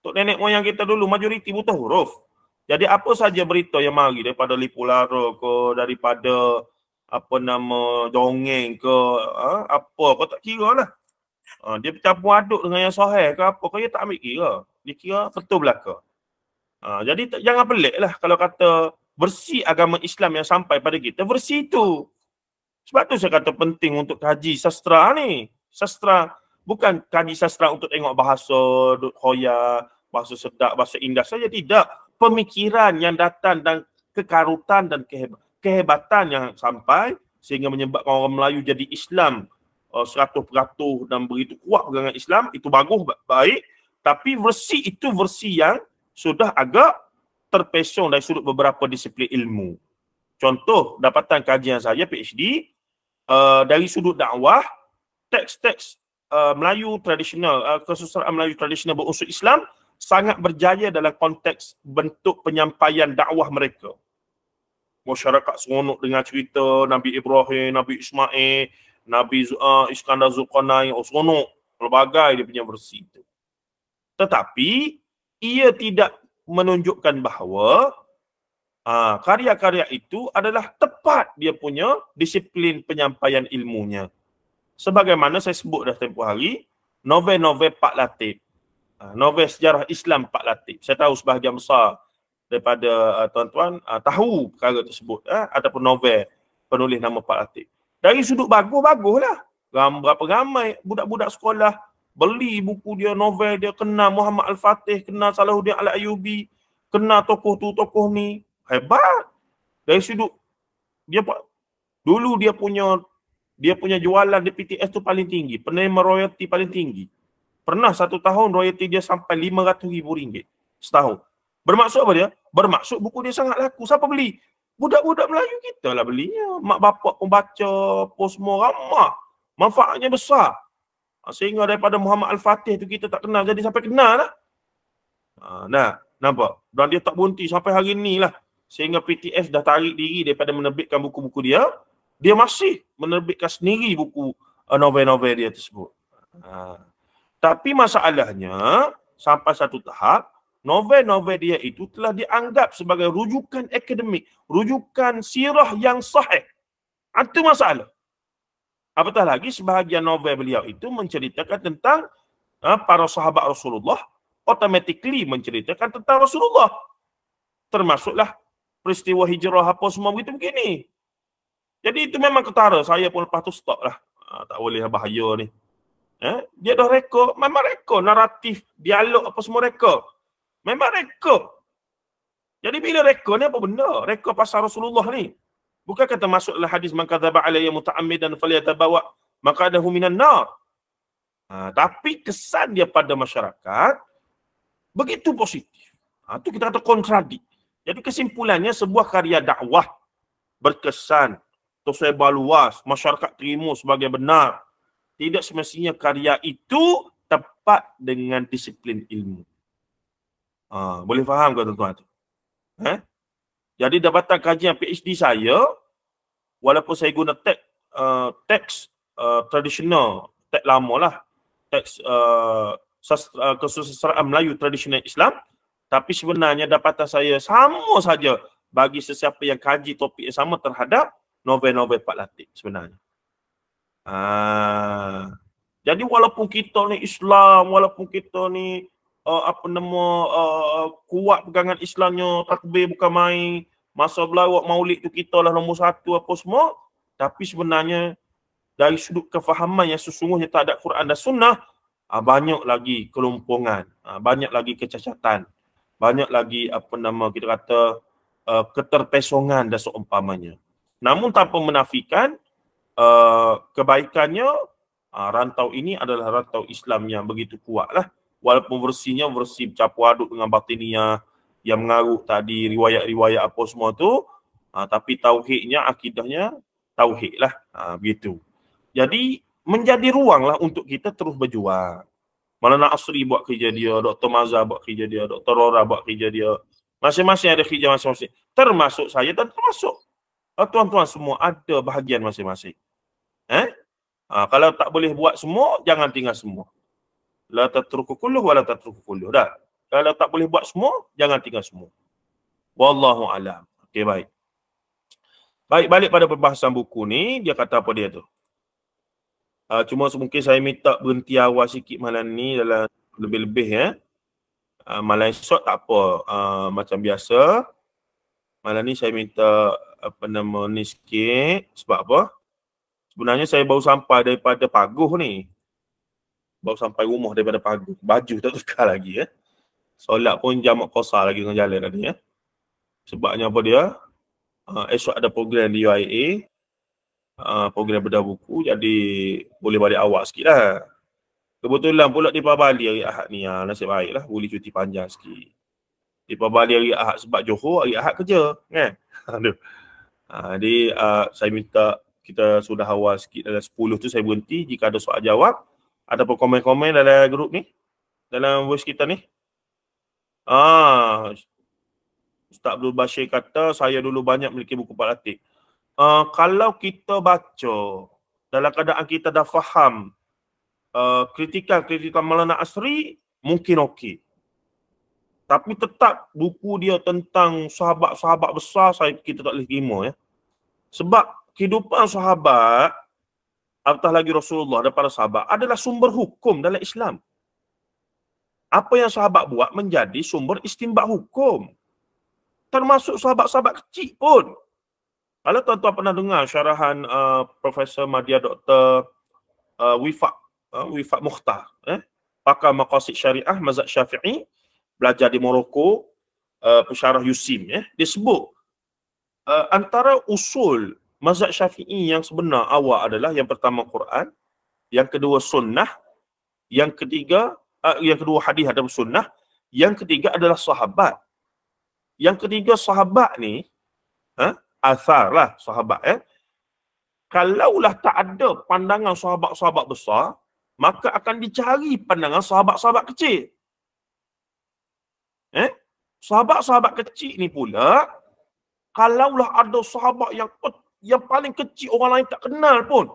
Untuk nenek moyang kita dulu, majoriti buta huruf. Jadi apa saja berita yang mari daripada Lipulara ke, daripada apa nama dongeng ke, ha, apa kau tak kira lah. Ha, dia bercampur aduk dengan yang sahih ke apa, kau tak ambil kira. Dia kira betul belaka. Ha, jadi jangan pelik lah kalau kata versi agama Islam yang sampai pada kita versi itu. Sebab tu saya kata penting untuk kaji sastra ni. Sastra bukan kaji sastra untuk tengok bahasa hoya, bahasa sedak bahasa indah saja tidak. Pemikiran yang datang dan kekarutan dan kehebatan yang sampai sehingga menyebabkan orang Melayu jadi Islam oh, seratus peratus dan begitu kuat dengan Islam itu bagus baik tapi versi itu versi yang sudah agak terpesong dari sudut beberapa disiplin ilmu. Contoh, dapatan kajian saya PhD uh, eh, dari sudut dakwah, teks-teks uh, Melayu tradisional, uh, kesusahan Melayu tradisional berusul Islam sangat berjaya dalam konteks bentuk penyampaian dakwah mereka. Masyarakat seronok dengan cerita Nabi Ibrahim, Nabi Ismail, Nabi uh, Iskandar Zulkarnain, oh, seronok, pelbagai dia punya versi itu. Tetapi, ia tidak menunjukkan bahawa uh, karya-karya itu adalah tepat dia punya disiplin penyampaian ilmunya. Sebagaimana saya sebut dah tempoh hari, novel-novel Pak Latif. Uh, novel sejarah Islam Pak Latif. Saya tahu sebahagian besar daripada uh, tuan-tuan uh, tahu perkara tersebut uh, ataupun novel penulis nama Pak Latif. Dari sudut bagus-baguslah. Ram, berapa ramai budak-budak sekolah beli buku dia, novel dia, kenal Muhammad Al-Fatih, kenal Salahuddin Al-Ayubi, kenal tokoh tu, tokoh ni. Hebat. Dari sudut, dia dulu dia punya dia punya jualan di PTS tu paling tinggi. Penerima royalti paling tinggi. Pernah satu tahun royalti dia sampai RM500,000 setahun. Bermaksud apa dia? Bermaksud buku dia sangat laku. Siapa beli? Budak-budak Melayu kita lah belinya. Mak bapak pun baca, pun semua ramah. Manfaatnya besar. Ah, sehingga daripada Muhammad Al-Fatih tu kita tak kenal. Jadi sampai kenal lah. Ha, nah, nampak? Dan dia tak berhenti sampai hari ni lah. Sehingga PTS dah tarik diri daripada menerbitkan buku-buku dia. Dia masih menerbitkan sendiri buku eh, novel-novel dia tersebut. Ha. Tapi masalahnya sampai satu tahap novel-novel dia itu telah dianggap sebagai rujukan akademik, rujukan sirah yang sahih. Itu masalah. Apatah lagi sebahagian novel beliau itu menceritakan tentang ha, para sahabat Rasulullah automatically menceritakan tentang Rasulullah. Termasuklah peristiwa hijrah apa semua begitu begini. Jadi itu memang ketara. Saya pun lepas tu stop lah. Ha, tak boleh lah bahaya ni. Eh? Dia dah rekod. Memang rekod. Naratif, dialog apa semua rekod. Memang rekod. Jadi bila rekod ni apa benda? Rekod pasal Rasulullah ni. Bukan kata masuklah hadis man kadzaba alayya muta'ammidan falyatabawa maka ada huminan nar. Ha, tapi kesan dia pada masyarakat begitu positif. Ha, itu kita kata kontradik. Jadi kesimpulannya sebuah karya dakwah berkesan tersebar luas, masyarakat terima sebagai benar. Tidak semestinya karya itu tepat dengan disiplin ilmu. Ha, boleh faham ke tuan-tuan? Eh? Jadi dapatan kajian PhD saya, walaupun saya guna teks uh, teks uh, tradisional teks lama lah teks uh, sastra, uh, kesusasteraan Melayu tradisional Islam tapi sebenarnya dapatan saya sama saja bagi sesiapa yang kaji topik yang sama terhadap novel-novel Pak Latif sebenarnya. Uh, jadi walaupun kita ni Islam, walaupun kita ni uh, apa nama uh, kuat pegangan Islamnya, takbir bukan main, masa belawak maulid tu kita lah nombor satu apa semua tapi sebenarnya dari sudut kefahaman yang sesungguhnya tak ada Quran dan sunnah ah, banyak lagi kelompongan ah, banyak lagi kecacatan banyak lagi apa nama kita kata ah, keterpesongan dan seumpamanya namun tanpa menafikan kebaikannya rantau ini adalah rantau Islam yang begitu kuat lah walaupun versinya versi campur aduk dengan batiniah yang mengaruk tadi riwayat-riwayat apa semua tu ha, tapi tauhidnya akidahnya tauhid lah ha, begitu jadi menjadi ruang lah untuk kita terus berjuang nak Asri buat kerja dia, Dr. Mazhar buat kerja dia, Dr. Rora buat kerja dia. Masing-masing ada kerja masing-masing. Termasuk saya dan termasuk. Eh, tuan-tuan semua ada bahagian masing-masing. Eh? Ha, kalau tak boleh buat semua, jangan tinggal semua. La tatruku kulluh wa la tatruku kulluh. Dah. Kalau tak boleh buat semua, jangan tinggal semua. Wallahu alam. Okey, baik. Baik, balik pada perbahasan buku ni, dia kata apa dia tu? Uh, cuma mungkin saya minta berhenti awal sikit malam ni dalam lebih-lebih ya. Eh. Uh, malam esok tak apa, uh, macam biasa. Malam ni saya minta apa nama ni sikit sebab apa? Sebenarnya saya baru sampai daripada Paguh ni. Baru sampai rumah daripada Paguh. Baju tak tukar lagi ya. Eh solat pun jamak kosar lagi dengan jalan tadi ya. Sebabnya apa dia? Uh, ah, esok eh, ada program di UIA. Uh, ah, program bedah buku. Jadi boleh balik awal sikit lah. Kebetulan pula di Pabali hari Ahad ni. Ah, nasib baik lah. Boleh cuti panjang sikit. Di Pabali hari Ahad sebab Johor hari Ahad kerja. Kan? Aduh. Ah, jadi uh, saya minta kita sudah awal sikit dalam 10 tu saya berhenti jika ada soal jawab. Ada komen-komen dalam grup ni? Dalam voice kita ni? Ah, Ustaz Abdul Bashir kata, saya dulu banyak memiliki buku palatik. Uh, ah, kalau kita baca, dalam keadaan kita dah faham uh, kritikan-kritikan Malana Asri, mungkin okey. Tapi tetap buku dia tentang sahabat-sahabat besar, saya kita tak boleh terima. Ya. Sebab kehidupan sahabat, apatah lagi Rasulullah dan para sahabat, adalah sumber hukum dalam Islam apa yang sahabat buat menjadi sumber istimbak hukum. Termasuk sahabat-sahabat kecil pun. Kalau tuan-tuan pernah dengar syarahan uh, Profesor Madia Dr. Uh, Wifak, uh, Wifak Mukhtar. Eh? Pakar Maqasid Syariah, Mazat Syafi'i. Belajar di Morocco. Uh, pesyarah Yusim. Eh? Dia sebut uh, antara usul Mazat Syafi'i yang sebenar awal adalah yang pertama Quran, yang kedua Sunnah, yang ketiga uh, yang kedua hadis ada sunnah yang ketiga adalah sahabat yang ketiga sahabat ni huh, ha, asar lah sahabat eh kalaulah tak ada pandangan sahabat-sahabat besar maka akan dicari pandangan sahabat-sahabat kecil eh sahabat-sahabat kecil ni pula kalaulah ada sahabat yang yang paling kecil orang lain tak kenal pun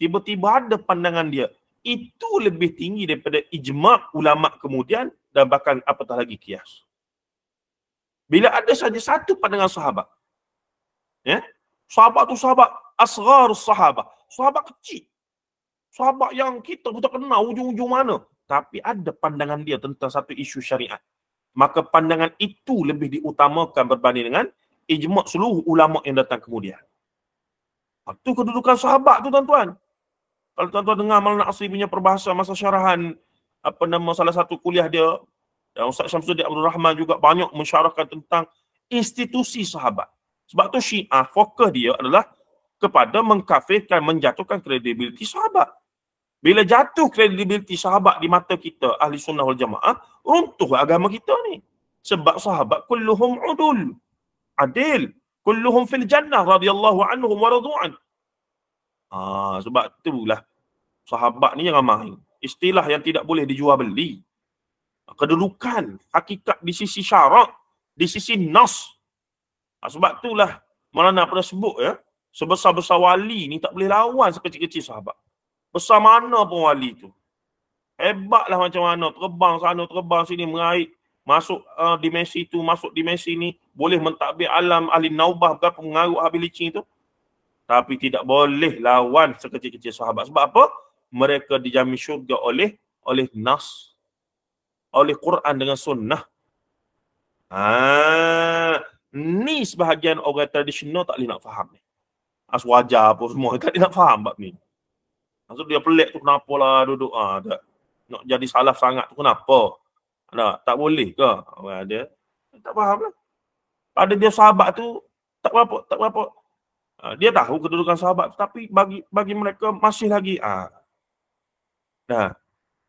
tiba-tiba ada pandangan dia itu lebih tinggi daripada ijma' ulama' kemudian dan bahkan apatah lagi kias. Bila ada saja satu pandangan sahabat. Ya? Sahabat tu sahabat asgar sahabat. Sahabat kecil. Sahabat yang kita pun tak kenal ujung-ujung mana. Tapi ada pandangan dia tentang satu isu syariat. Maka pandangan itu lebih diutamakan berbanding dengan ijma' seluruh ulama' yang datang kemudian. Itu ha, kedudukan sahabat tu tuan-tuan kalau tuan-tuan dengar Malna nak punya perbahasa masa syarahan apa nama salah satu kuliah dia dan ya, Ustaz Syamsuddin Abdul Rahman juga banyak mensyarahkan tentang institusi sahabat. Sebab tu Syiah fokus dia adalah kepada mengkafirkan menjatuhkan kredibiliti sahabat. Bila jatuh kredibiliti sahabat di mata kita ahli sunnah wal jamaah, runtuh agama kita ni. Sebab sahabat kulluhum udul. Adil. Kulluhum fil jannah radhiyallahu anhum wa radu'an. Ah, sebab itulah sahabat ni jangan main. Istilah yang tidak boleh dijual beli. Kedudukan hakikat di sisi syarak, di sisi nas. Ah, sebab itulah Maulana pernah sebut ya, sebesar-besar wali ni tak boleh lawan sekecil-kecil sahabat. Besar mana pun wali tu. Hebatlah macam mana terbang sana terbang sini mengait masuk uh, dimensi tu masuk dimensi ni boleh mentadbir alam ahli naubah ke pengaruh habilicin tu tapi tidak boleh lawan sekecil-kecil sahabat sebab apa mereka dijamin syurga oleh oleh nas oleh Quran dengan sunnah ha ni sebahagian orang tradisional tak boleh nak faham ni as ha, wajar apa semua tak boleh nak faham bab ni maksud dia pelik tu kenapa lah duduk ah ha, tak nak jadi salah sangat tu kenapa tak, ha, tak boleh ke orang ada ha, tak faham lah pada dia sahabat tu tak apa, tak apa. Ah, dia tahu kedudukan sahabat tapi bagi bagi mereka masih lagi ah. Nah.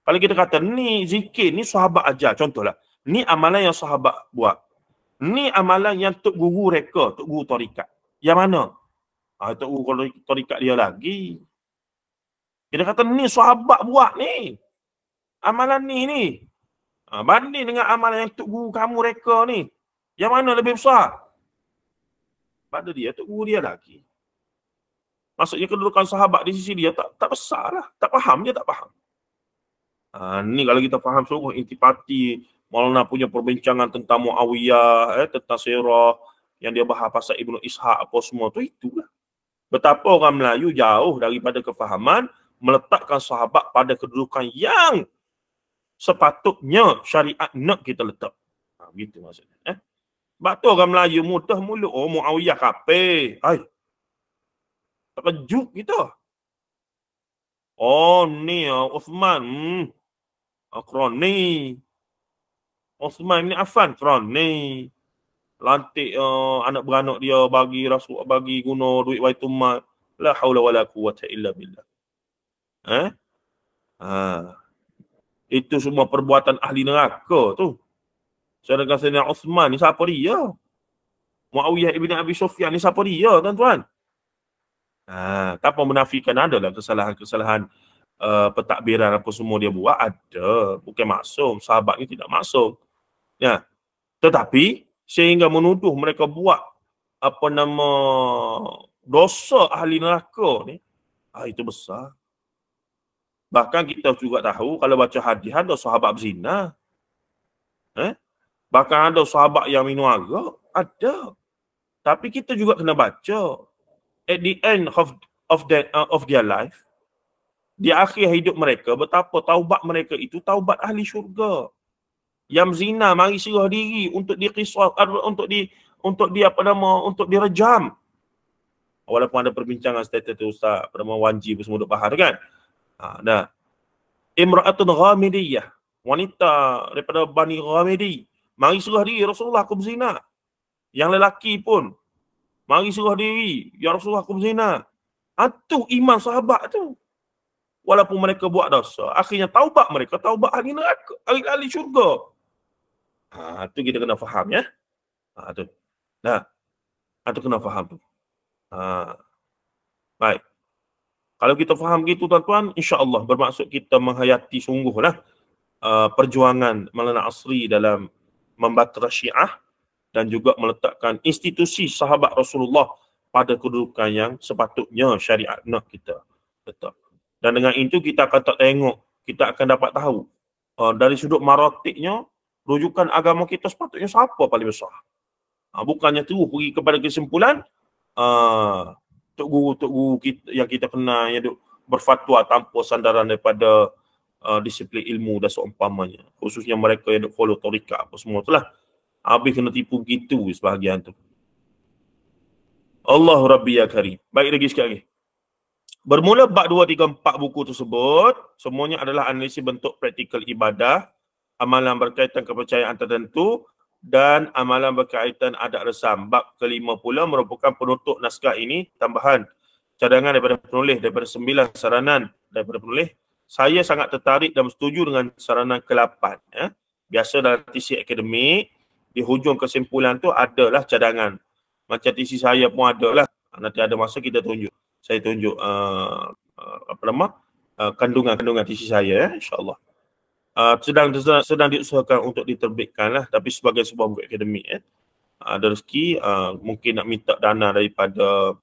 Kalau kita kata ni zikir ni sahabat aja contohlah. Ni amalan yang sahabat buat. Ni amalan yang tok guru reka, tok guru tarikat. Yang mana? Ah tok guru tarikat dia lagi. Kita kata ni sahabat buat ni. Amalan ni ni. Ah, banding dengan amalan yang tok guru kamu reka ni. Yang mana lebih besar? pada dia tu guru dia lagi. Maksudnya kedudukan sahabat di sisi dia tak tak besarlah, tak faham dia tak faham. Ha, ni kalau kita faham sungguh intipati Maulana punya perbincangan tentang Muawiyah, eh, tentang Sirah yang dia bahas pasal Ibnu Ishaq apa semua tu itulah. Betapa orang Melayu jauh daripada kefahaman meletakkan sahabat pada kedudukan yang sepatutnya syariat nak kita letak. Ha, begitu maksudnya. Eh? Sebab tu orang Melayu mutah mulut. Oh, Muawiyah kape. Hai. Terkejut gitu. Oh, ni ya. Uh, oh, Uthman. Hmm. Akron oh, ni. Uthman ni Afan. Akron ni. Lantik uh, anak beranak dia bagi rasuk bagi guna duit baitumat. La hawla wa la quwata illa billah. Eh? ah Itu semua perbuatan ahli neraka tu. Sedangkan Sayyidina Osman ni siapa dia? Muawiyah ibn Abi Sufyan ni siapa dia tuan-tuan? Ha, tak apa menafikan adalah kesalahan-kesalahan uh, pentadbiran apa semua dia buat ada. Bukan maksum. Sahabat ni tidak maksum. Ya. Tetapi sehingga menuduh mereka buat apa nama dosa ahli neraka ni ah itu besar bahkan kita juga tahu kalau baca hadiah ada sahabat berzina eh Bahkan ada sahabat yang minum arak. Ada. Tapi kita juga kena baca. At the end of of the, uh, of their life. Di akhir hidup mereka. Betapa taubat mereka itu. Taubat ahli syurga. Yang zina mari serah diri. Untuk dikisah. Untuk di untuk dia apa nama. Untuk direjam. Walaupun ada perbincangan status itu Ustaz. Pernama Wanji bersemua duduk bahar kan. Ha, dah. Imra'atun Ghamidiyah. Wanita daripada Bani Ghamidiyah Mari suruh diri ya Rasulullah aku berzina. Yang lelaki pun. Mari suruh diri. Ya Rasulullah aku berzina. Itu ah, iman sahabat tu. Walaupun mereka buat dosa. Akhirnya taubat mereka. Taubat hari neraka. Hari ahli syurga. Ha, kita kena faham ya. Ha, Nah. Itu kena faham tu. Ha. Baik. Kalau kita faham gitu tuan-tuan. InsyaAllah bermaksud kita menghayati sungguh lah. Uh, perjuangan Malana Asri dalam membatera syiah dan juga meletakkan institusi sahabat Rasulullah pada kedudukan yang sepatutnya syariat nak kita letak. Dan dengan itu kita akan tak tengok, kita akan dapat tahu uh, dari sudut marotiknya, rujukan agama kita sepatutnya siapa paling besar. Uh, bukannya tu pergi kepada kesimpulan uh, Tok Guru-Tok Guru kita, yang kita kenal yang berfatwa tanpa sandaran daripada uh, disiplin ilmu dan seumpamanya khususnya mereka yang follow tarikat apa semua itulah habis kena tipu gitu sebahagian tu Allah Rabbi Ya Karim baik lagi sekali bermula bab 2, 3, 4 buku tersebut semuanya adalah analisis bentuk praktikal ibadah amalan berkaitan kepercayaan tertentu dan amalan berkaitan adat resam. Bab kelima pula merupakan penutup naskah ini tambahan cadangan daripada penulis daripada sembilan saranan daripada penulis saya sangat tertarik dan setuju dengan saranan ke-8. Eh. Ya. Biasa dalam tesis akademik, di hujung kesimpulan tu adalah cadangan. Macam tesis saya pun adalah. Nanti ada masa kita tunjuk. Saya tunjuk uh, uh, apa nama uh, kandungan-kandungan tesis saya ya, eh, insyaAllah. Uh, sedang, sedang, sedang diusahakan untuk diterbitkan lah. Tapi sebagai sebuah buku akademik. Ya. Eh. Ada rezeki uh, mungkin nak minta dana daripada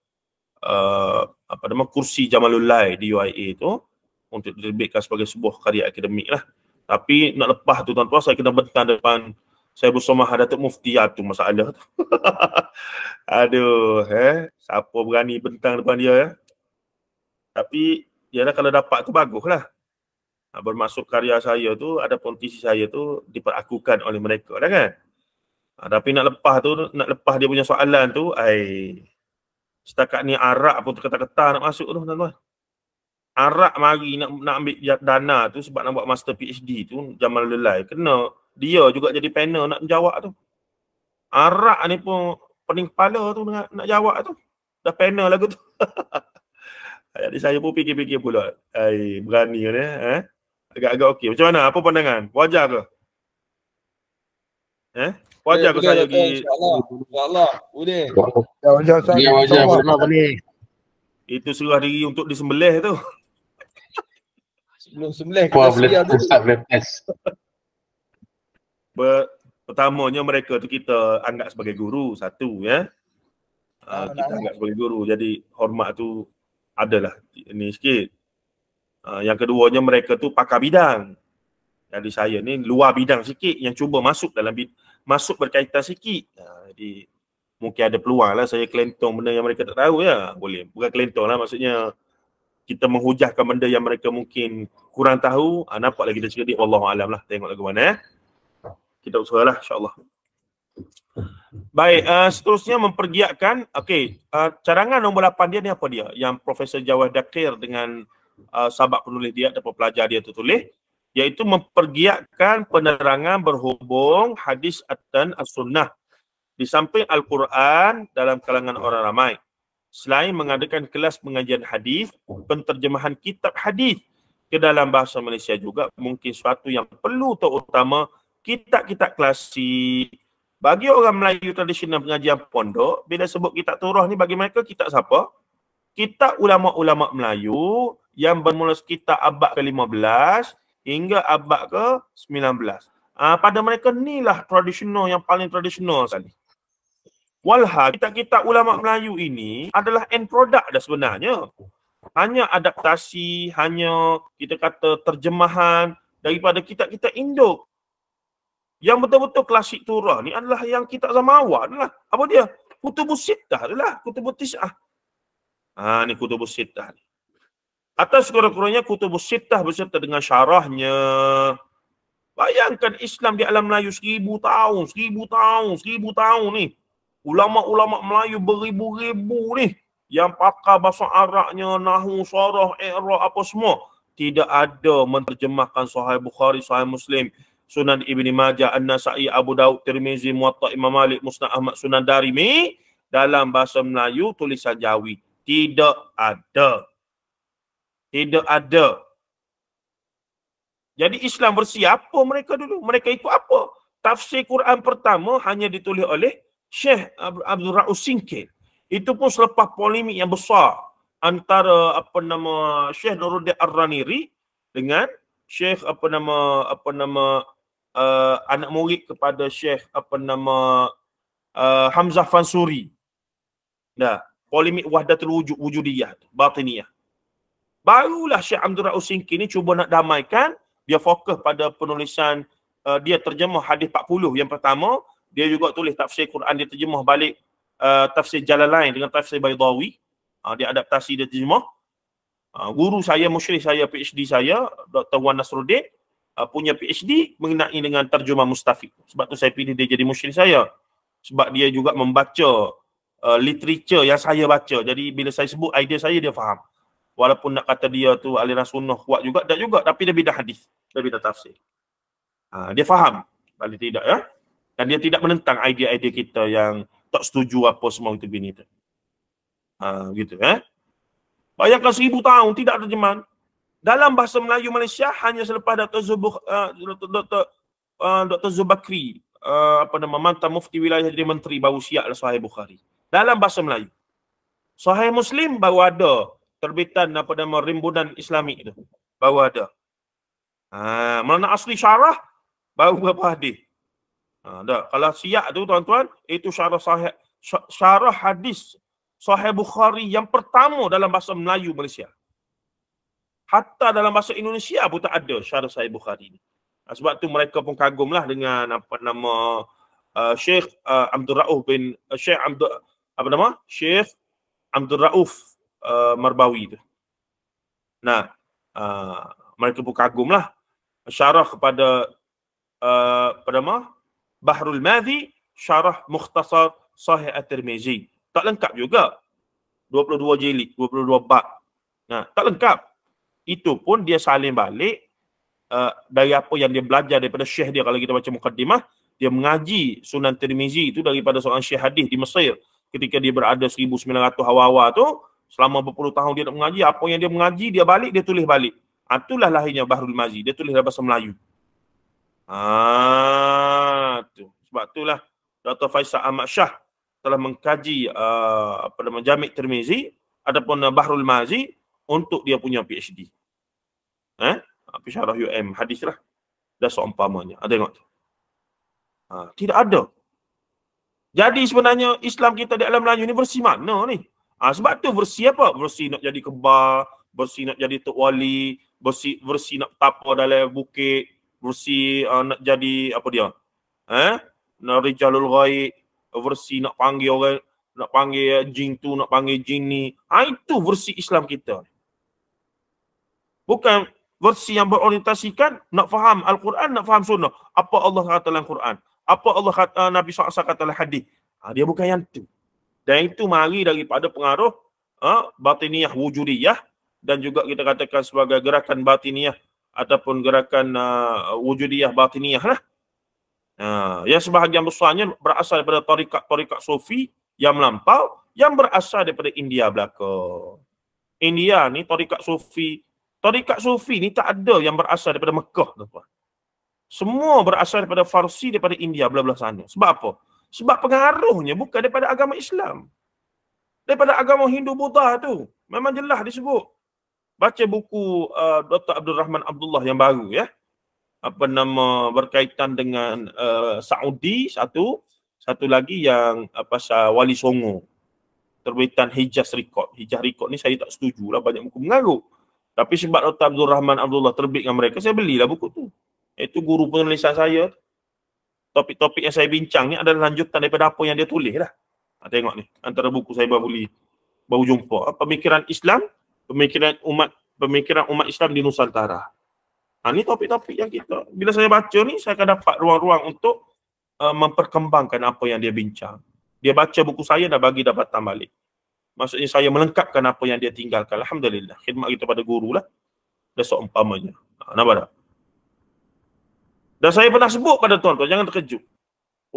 uh, apa nama kursi Jamalulai di UIA tu untuk diterbitkan sebagai sebuah karya akademik lah. Tapi nak lepas tu tuan-tuan, saya kena bentang depan saya bersumah Datuk Mufti ya, tu masalah tu. Aduh, eh? siapa berani bentang depan dia ya. Tapi, ialah kalau dapat tu bagus lah. Ha, Bermasuk karya saya tu, ada pontisi saya tu diperakukan oleh mereka lah kan. Ha, tapi nak lepas tu, nak lepas dia punya soalan tu, ai, setakat ni arak pun terketak-ketak nak masuk tu tuan-tuan. Arab mari nak nak ambil dana tu sebab nak buat master PhD tu jamal lelai kena dia juga jadi panel nak menjawab tu. Arab ni pun pening kepala tu nak, nak jawab tu. Dah panel lagu tu. jadi saya pun fikir-fikir pula. Ai berani ni eh. Ha? Agak-agak okey. Macam mana? Apa pandangan? Wajar ke? Eh? Wajar ke saya pergi? Insya-Allah. Insya-Allah. Boleh. Ya, wajar Ya, wajar. Itu serah diri untuk disembelih tu. Pertamanya mereka tu kita anggap sebagai guru satu ya. Uh, kita anggap sebagai guru jadi hormat tu adalah ni sikit. Uh, yang keduanya mereka tu pakar bidang. Jadi saya ni luar bidang sikit yang cuba masuk dalam bid- masuk berkaitan sikit. Uh, jadi mungkin ada peluang lah saya kelentong benda yang mereka tak tahu ya. Boleh. Bukan kelentong lah maksudnya kita menghujahkan benda yang mereka mungkin kurang tahu ha, nampak lagi dia Allah alam lah Tengoklah lagu mana eh kita usahalah insyaallah baik uh, seterusnya mempergiatkan okey uh, ah, carangan nombor 8 dia ni apa dia yang profesor Jawah Dakir dengan uh, sahabat penulis dia ataupun pelajar dia tu tulis iaitu mempergiatkan penerangan berhubung hadis atan as-sunnah di samping al-Quran dalam kalangan orang ramai selain mengadakan kelas pengajian hadis, penterjemahan kitab hadis ke dalam bahasa Malaysia juga mungkin suatu yang perlu terutama kitab-kitab klasik. Bagi orang Melayu tradisional pengajian pondok, bila sebut kitab turah ni bagi mereka kitab siapa? Kitab ulama-ulama Melayu yang bermula sekitar abad ke-15 hingga abad ke-19. Uh, ah, pada mereka inilah tradisional yang paling tradisional sekali. Walha kitab-kitab ulama Melayu ini adalah end product dah sebenarnya. Hanya adaptasi, hanya kita kata terjemahan daripada kitab-kitab induk. Yang betul-betul klasik turah ni adalah yang kitab zaman awal adalah. Apa dia? Kutubus Sittah adalah. Kutubus Tis'ah. Ha, ni Kutubus Sittah ni. Atas sekurang-kurangnya Kutubus Sittah berserta dengan syarahnya. Bayangkan Islam di alam Melayu seribu tahun, seribu tahun, seribu tahun ni ulama-ulama Melayu beribu-ribu ni yang pakar bahasa Arabnya, nahu, surah, i'ra apa semua tidak ada menterjemahkan Sahih Bukhari, Sahih Muslim, Sunan Ibni Majah, An-Nasa'i, Abu Daud, Tirmizi, Muatta, Imam Malik, Musnad Ahmad, Sunan Darimi dalam bahasa Melayu tulisan Jawi. Tidak ada. Tidak ada. Jadi Islam versi apa mereka dulu? Mereka ikut apa? Tafsir Quran pertama hanya ditulis oleh Syekh Abdul Rauf Singkil. Itu pun selepas polemik yang besar antara apa nama Syekh Nuruddin Ar-Raniri dengan Syekh apa nama apa nama uh, anak murid kepada Syekh apa nama uh, Hamzah Fansuri. Nah, polemik wahdatul wujud wujudiyah tu, batiniyah. Barulah Syekh Abdul Rauf Singkil ni cuba nak damaikan, dia fokus pada penulisan uh, dia terjemah hadis 40 yang pertama dia juga tulis tafsir Quran dia terjemah balik uh, tafsir jalan lain dengan tafsir Baydawi uh, dia adaptasi dia terjemah uh, guru saya musyrih saya PhD saya Dr Wan Nasruddin uh, punya PhD mengenai dengan terjemah Mustafid sebab tu saya pilih dia jadi musyrih saya sebab dia juga membaca uh, literature yang saya baca jadi bila saya sebut idea saya dia faham walaupun nak kata dia tu aliran sunnah kuat juga tak juga tapi dia bidang hadis dia bidang tafsir uh, dia faham paling tidak ya eh? dan dia tidak menentang idea-idea kita yang tak setuju apa semua itu bini tu. Ha, gitu eh. Bayangkan seribu tahun tidak ada terjemahan. Dalam bahasa Melayu Malaysia hanya selepas Dr. Zubuk, uh, Dr. Dr. Zubakri uh, apa nama mantan mufti wilayah jadi menteri baru siap lah Sahih Bukhari. Dalam bahasa Melayu. Sahih Muslim baru ada terbitan apa nama rimbunan Islami itu Baru ada. Ha, mana asli syarah baru berapa hadis. Ha, dah. Kalau siak tu tuan-tuan, itu syarah sahih syarah hadis sahih Bukhari yang pertama dalam bahasa Melayu Malaysia. Hatta dalam bahasa Indonesia pun tak ada syarah sahih Bukhari ni. Ha, sebab tu mereka pun kagum lah dengan apa nama uh, Syekh uh, Abdul Rauf bin uh, Syekh Abdul apa nama? Syekh Abdul Rauf uh, Marbawi tu. Nah, uh, mereka pun kagum lah syarah kepada uh, apa nama? Bahrul Madhi syarah mukhtasar Sahih At-Tirmizi. Tak lengkap juga. 22 jilid, 22 bab. Nah, tak lengkap. Itu pun dia salin balik uh, dari apa yang dia belajar daripada syekh dia kalau kita baca mukaddimah, dia mengaji Sunan Tirmizi itu daripada seorang syekh hadis di Mesir ketika dia berada 1900 awal-awal tu selama berpuluh tahun dia nak mengaji apa yang dia mengaji dia balik dia tulis balik itulah lahirnya Bahrul Mazi dia tulis dalam bahasa Melayu Ah, tu. Sebab itulah Dr. Faisal Ahmad Shah telah mengkaji uh, apa nama Jamik Tirmizi ataupun uh, Bahrul Mazi untuk dia punya PhD. Eh, apa syarah UM hadis lah. Dah seumpamanya. Ada tengok tu. Ha, tidak ada. Jadi sebenarnya Islam kita di alam Melayu ni versi mana ni? Ha, sebab tu versi apa? Versi nak jadi kebar, versi nak jadi tok wali, versi, versi nak tapa dalam bukit, versi uh, nak jadi apa dia? Eh? Nari jalul ghaib versi nak panggil orang nak panggil eh, jin tu, nak panggil jin ni. Ha, itu versi Islam kita. Bukan versi yang berorientasikan nak faham Al-Quran, nak faham sunnah. Apa Allah kata dalam Quran? Apa Allah kata, uh, Nabi SAW kata dalam hadis? Ha, dia bukan yang tu. Dan itu mari daripada pengaruh uh, batiniah wujudiyah dan juga kita katakan sebagai gerakan batiniyah ataupun gerakan uh, wujudiyah batiniyah lah. Uh, yang sebahagian besarnya berasal daripada tarikat-tarikat sufi yang melampau yang berasal daripada India belakang. India ni tarikat sufi. Tarikat sufi ni tak ada yang berasal daripada Mekah. Tuan. Semua berasal daripada Farsi, daripada India, belah-belah sana. Sebab apa? Sebab pengaruhnya bukan daripada agama Islam. Daripada agama Hindu Buddha tu. Memang jelas disebut baca buku uh, Dr. Abdul Rahman Abdullah yang baru ya. Apa nama berkaitan dengan uh, Saudi satu, satu lagi yang uh, pasal Wali Songo. Terbitan Hijaz Record. Hijaz Record ni saya tak setuju lah banyak buku mengaruh. Tapi sebab Dr. Abdul Rahman Abdullah terbit dengan mereka, saya belilah buku tu. Itu guru penulisan saya. Topik-topik yang saya bincang ni adalah lanjutan daripada apa yang dia tulis lah. Ha, tengok ni, antara buku saya baru beli, baru jumpa. Pemikiran Islam pemikiran umat pemikiran umat Islam di Nusantara. Ha, ini topik-topik yang kita bila saya baca ni saya akan dapat ruang-ruang untuk uh, memperkembangkan apa yang dia bincang. Dia baca buku saya dah bagi dapat balik. Maksudnya saya melengkapkan apa yang dia tinggalkan. Alhamdulillah. Khidmat kita pada guru lah. Besok umpamanya. Ha, nampak tak? Dan saya pernah sebut pada tuan-tuan. Jangan terkejut.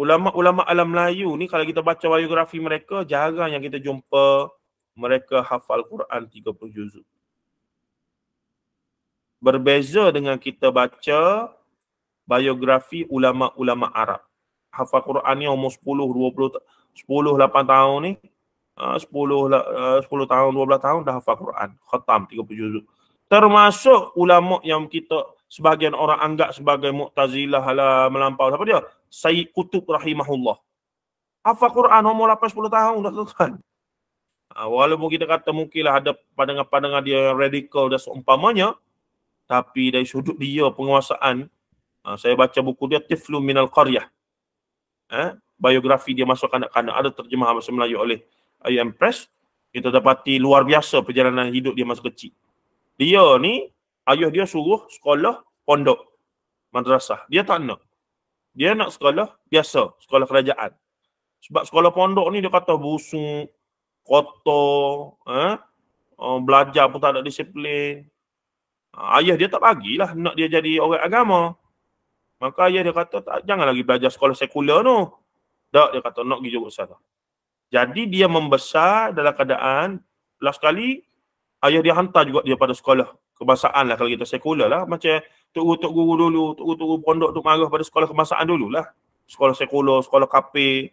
Ulama-ulama alam Melayu ni kalau kita baca biografi mereka jarang yang kita jumpa mereka hafal Quran 30 juzuk. Berbeza dengan kita baca biografi ulama-ulama Arab. Hafal Quran ni umur 10, 20, 10, 8 tahun ni. 10, ha, 10 ha, tahun, 12 tahun dah hafal Quran. Khatam 30 juzuk. Termasuk ulama yang kita sebagian orang anggap sebagai Mu'tazilah ala melampau. apa dia? Sayyid Qutub Rahimahullah. Hafal Quran umur 8, 10 tahun dah tuan. Ah, walaupun kita kata mungkinlah ada pandangan-pandangan dia yang radikal dan seumpamanya tapi dari sudut dia penguasaan uh, saya baca buku dia Tiflu minal Qaryah eh biografi dia masuk kanak-kanak ada terjemah bahasa Melayu oleh IM Press kita dapati luar biasa perjalanan hidup dia masa kecil dia ni ayah dia suruh sekolah pondok madrasah dia tak nak dia nak sekolah biasa sekolah kerajaan sebab sekolah pondok ni dia kata busuk kotor, eh? Oh, belajar pun tak ada disiplin. Ah, ayah dia tak bagilah nak dia jadi orang agama. Maka ayah dia kata, tak, jangan lagi belajar sekolah sekular tu. Tak, dia kata, nak pergi jumpa sana. Jadi dia membesar dalam keadaan, last kali, ayah dia hantar juga dia pada sekolah. kebasaan lah kalau kita sekular lah. Macam Tok Guru, Tok Guru dulu, Tok Guru, Tok Guru pondok tu marah pada sekolah kebasaan dulu lah. Sekolah sekular, sekolah kapir.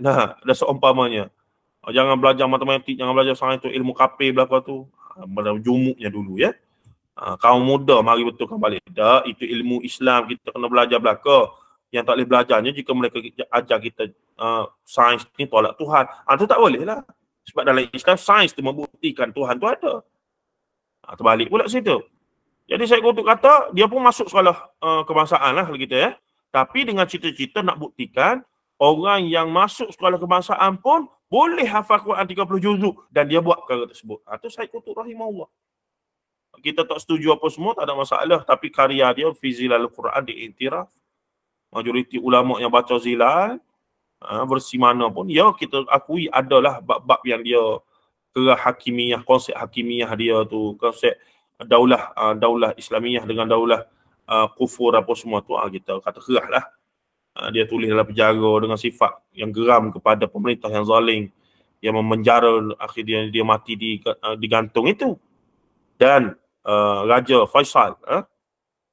Nah, ada seumpamanya. So, Oh, jangan belajar matematik, jangan belajar sangat itu ilmu kapir belaka tu. Benda ah, jumuknya dulu ya. Ah, Kau muda mari betulkan balik. Dah, itu ilmu Islam kita kena belajar belaka. Yang tak boleh belajarnya jika mereka ajar kita uh, sains ni tolak Tuhan. Ah, tu tak boleh lah. Sebab dalam Islam sains tu membuktikan Tuhan tu ada. Ah, terbalik pula situ. Jadi saya kutuk kata dia pun masuk sekolah uh, kebangsaan lah kalau kita ya. Tapi dengan cita-cita nak buktikan orang yang masuk sekolah kebangsaan pun boleh hafal Quran 30 juzuk dan dia buat perkara tersebut. Ha, itu Syed Kutub Rahimahullah. Kita tak setuju apa semua, tak ada masalah. Tapi karya dia, Fizilal Quran, diiktiraf. Majoriti ulama' yang baca Zilal, ha, versi mana pun, ya kita akui adalah bab-bab yang dia kerah hakimiyah, konsep hakimiyah dia tu, konsep daulah, ha, daulah islamiyah dengan daulah ha, kufur apa semua tu, ha, kita kata kerah lah. Ah, dia tulis dalam penjara dengan sifat yang geram kepada pemerintah yang zalim yang memenjara akhirnya dia mati di ah, digantung itu dan uh, raja Faisal eh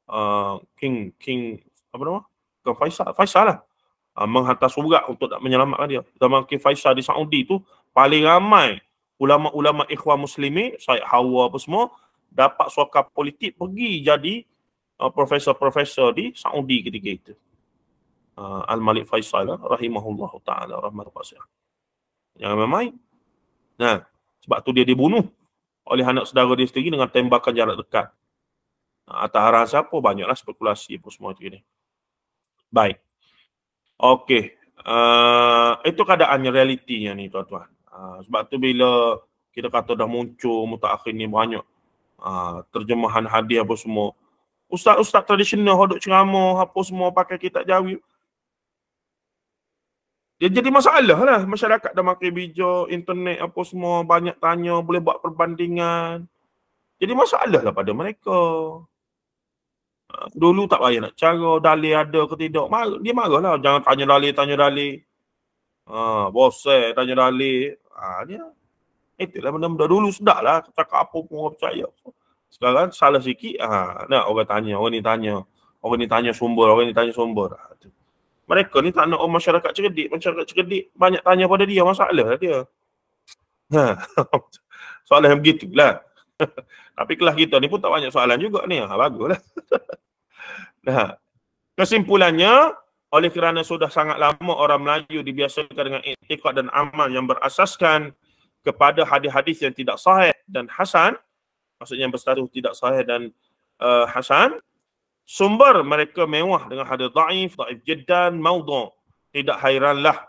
uh, king king apa nama ke Faisal Faisal lah uh, menghantar surat untuk nak menyelamatkan dia zaman king Faisal di Saudi tu paling ramai ulama-ulama ikhwan muslimi Said Hawa apa semua dapat suaka politik pergi jadi uh, profesor-profesor di Saudi ketika itu uh, Al-Malik Faisal lah, rahimahullah ta'ala rahmatullah wasiat. Yang memai. Nah, sebab tu dia dibunuh oleh anak saudara dia sendiri dengan tembakan jarak dekat. Ah, atas arahan siapa? Banyaklah spekulasi pun semua itu ini. Baik. Okey. Uh, itu keadaannya realitinya ni tuan-tuan. Uh, sebab tu bila kita kata dah muncul mutakhir ni banyak uh, terjemahan hadiah apa semua. Ustaz-ustaz tradisional hodok ceramah apa semua pakai kitab jawi dia jadi masalah lah masyarakat dah makin bijak, internet apa semua, banyak tanya, boleh buat perbandingan. Jadi masalah lah pada mereka. Ah, dulu tak payah nak cara, dalih ada ke tidak. Dia marah lah, jangan tanya dalih, tanya dalih. Ha, ah, bosek, tanya dalih. Ha, dia. Itulah benda-benda dulu sedap lah, cakap apa pun orang percaya. Sekarang salah sikit, ha, nak orang tanya, orang ni tanya. Orang ni tanya sumber, orang ni tanya sumber. Ha, tu mereka ni tak nak orang masyarakat cerdik. Masyarakat cerdik banyak tanya pada dia masalah dia. Ha. soalan yang begitulah. Tapi kelas kita ni pun tak banyak soalan juga ni. Ha, baguslah. nah. Kesimpulannya, oleh kerana sudah sangat lama orang Melayu dibiasakan dengan etikot dan amal yang berasaskan kepada hadis-hadis yang tidak sahih dan hasan, maksudnya yang bersatu tidak sahih dan uh, hasan, Sumber mereka mewah dengan hadis daif, daif jiddan, maudhu. Tidak hairanlah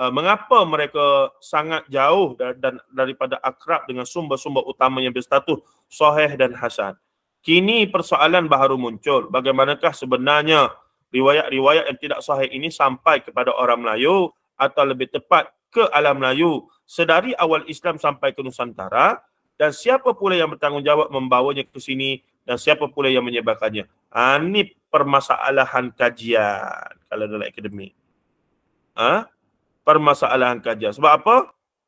uh, mengapa mereka sangat jauh dan, dan daripada akrab dengan sumber-sumber utama yang berstatus sahih dan hasan. Kini persoalan baru muncul, bagaimanakah sebenarnya riwayat-riwayat yang tidak sahih ini sampai kepada orang Melayu atau lebih tepat ke alam Melayu sedari awal Islam sampai ke Nusantara dan siapa pula yang bertanggungjawab membawanya ke sini dan siapa pula yang menyebabkannya? Ha, ni permasalahan kajian kalau dalam akademik. Ha? Permasalahan kajian. Sebab apa?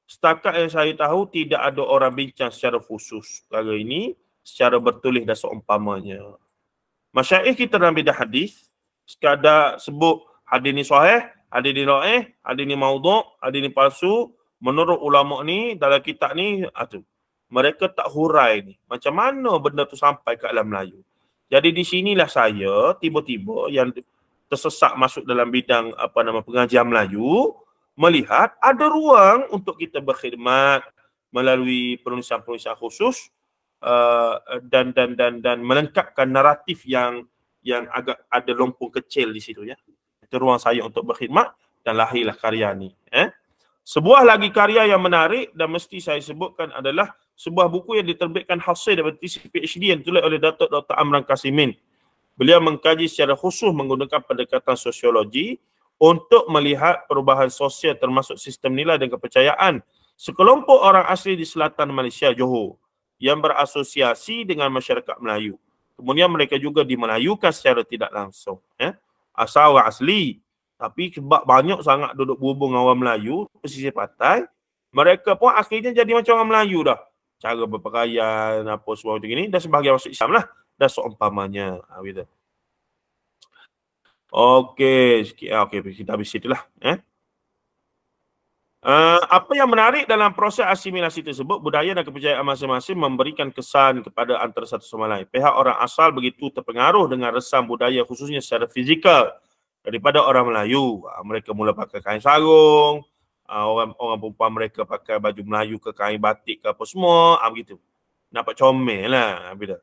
Setakat yang saya tahu tidak ada orang bincang secara khusus perkara ini secara bertulis dan seumpamanya. Masyaikh kita dalam bidang hadis sekadar sebut hadis ni sahih, hadis ni dhaif, hadis ni maudhu', hadis ni palsu, menurut ulama ni dalam kitab ni atau ha Mereka tak hurai ni. Macam mana benda tu sampai ke Alam Melayu? Jadi di sinilah saya tiba-tiba yang tersesat masuk dalam bidang apa nama pengajian Melayu melihat ada ruang untuk kita berkhidmat melalui penulisan-penulisan khusus uh, dan dan dan dan melengkapkan naratif yang yang agak ada lompong kecil di situ ya. Itu ruang saya untuk berkhidmat dan lahirlah karya ni. Eh. Sebuah lagi karya yang menarik dan mesti saya sebutkan adalah sebuah buku yang diterbitkan hasil daripada tesis PhD yang ditulis oleh Datuk Dr. Amran Kasimin. Beliau mengkaji secara khusus menggunakan pendekatan sosiologi untuk melihat perubahan sosial termasuk sistem nilai dan kepercayaan sekelompok orang asli di selatan Malaysia, Johor yang berasosiasi dengan masyarakat Melayu. Kemudian mereka juga dimelayukan secara tidak langsung. Ya. Asal orang asli. Tapi sebab banyak sangat duduk berhubung dengan orang Melayu, pesisir pantai, mereka pun akhirnya jadi macam orang Melayu dah cara berpakaian apa semua macam ni dan sebahagian masuk Islam lah dan seumpamanya ha, gitu. Okey, sikit ah, okay, kita habis situ lah. Eh? Uh, apa yang menarik dalam proses asimilasi tersebut, budaya dan kepercayaan masing-masing memberikan kesan kepada antara satu sama lain. Pihak orang asal begitu terpengaruh dengan resam budaya khususnya secara fizikal daripada orang Melayu. Uh, mereka mula pakai kain sarung, Ah, orang orang perempuan mereka pakai baju Melayu ke kain batik ke apa semua ah begitu Nampak comel lah ah, bila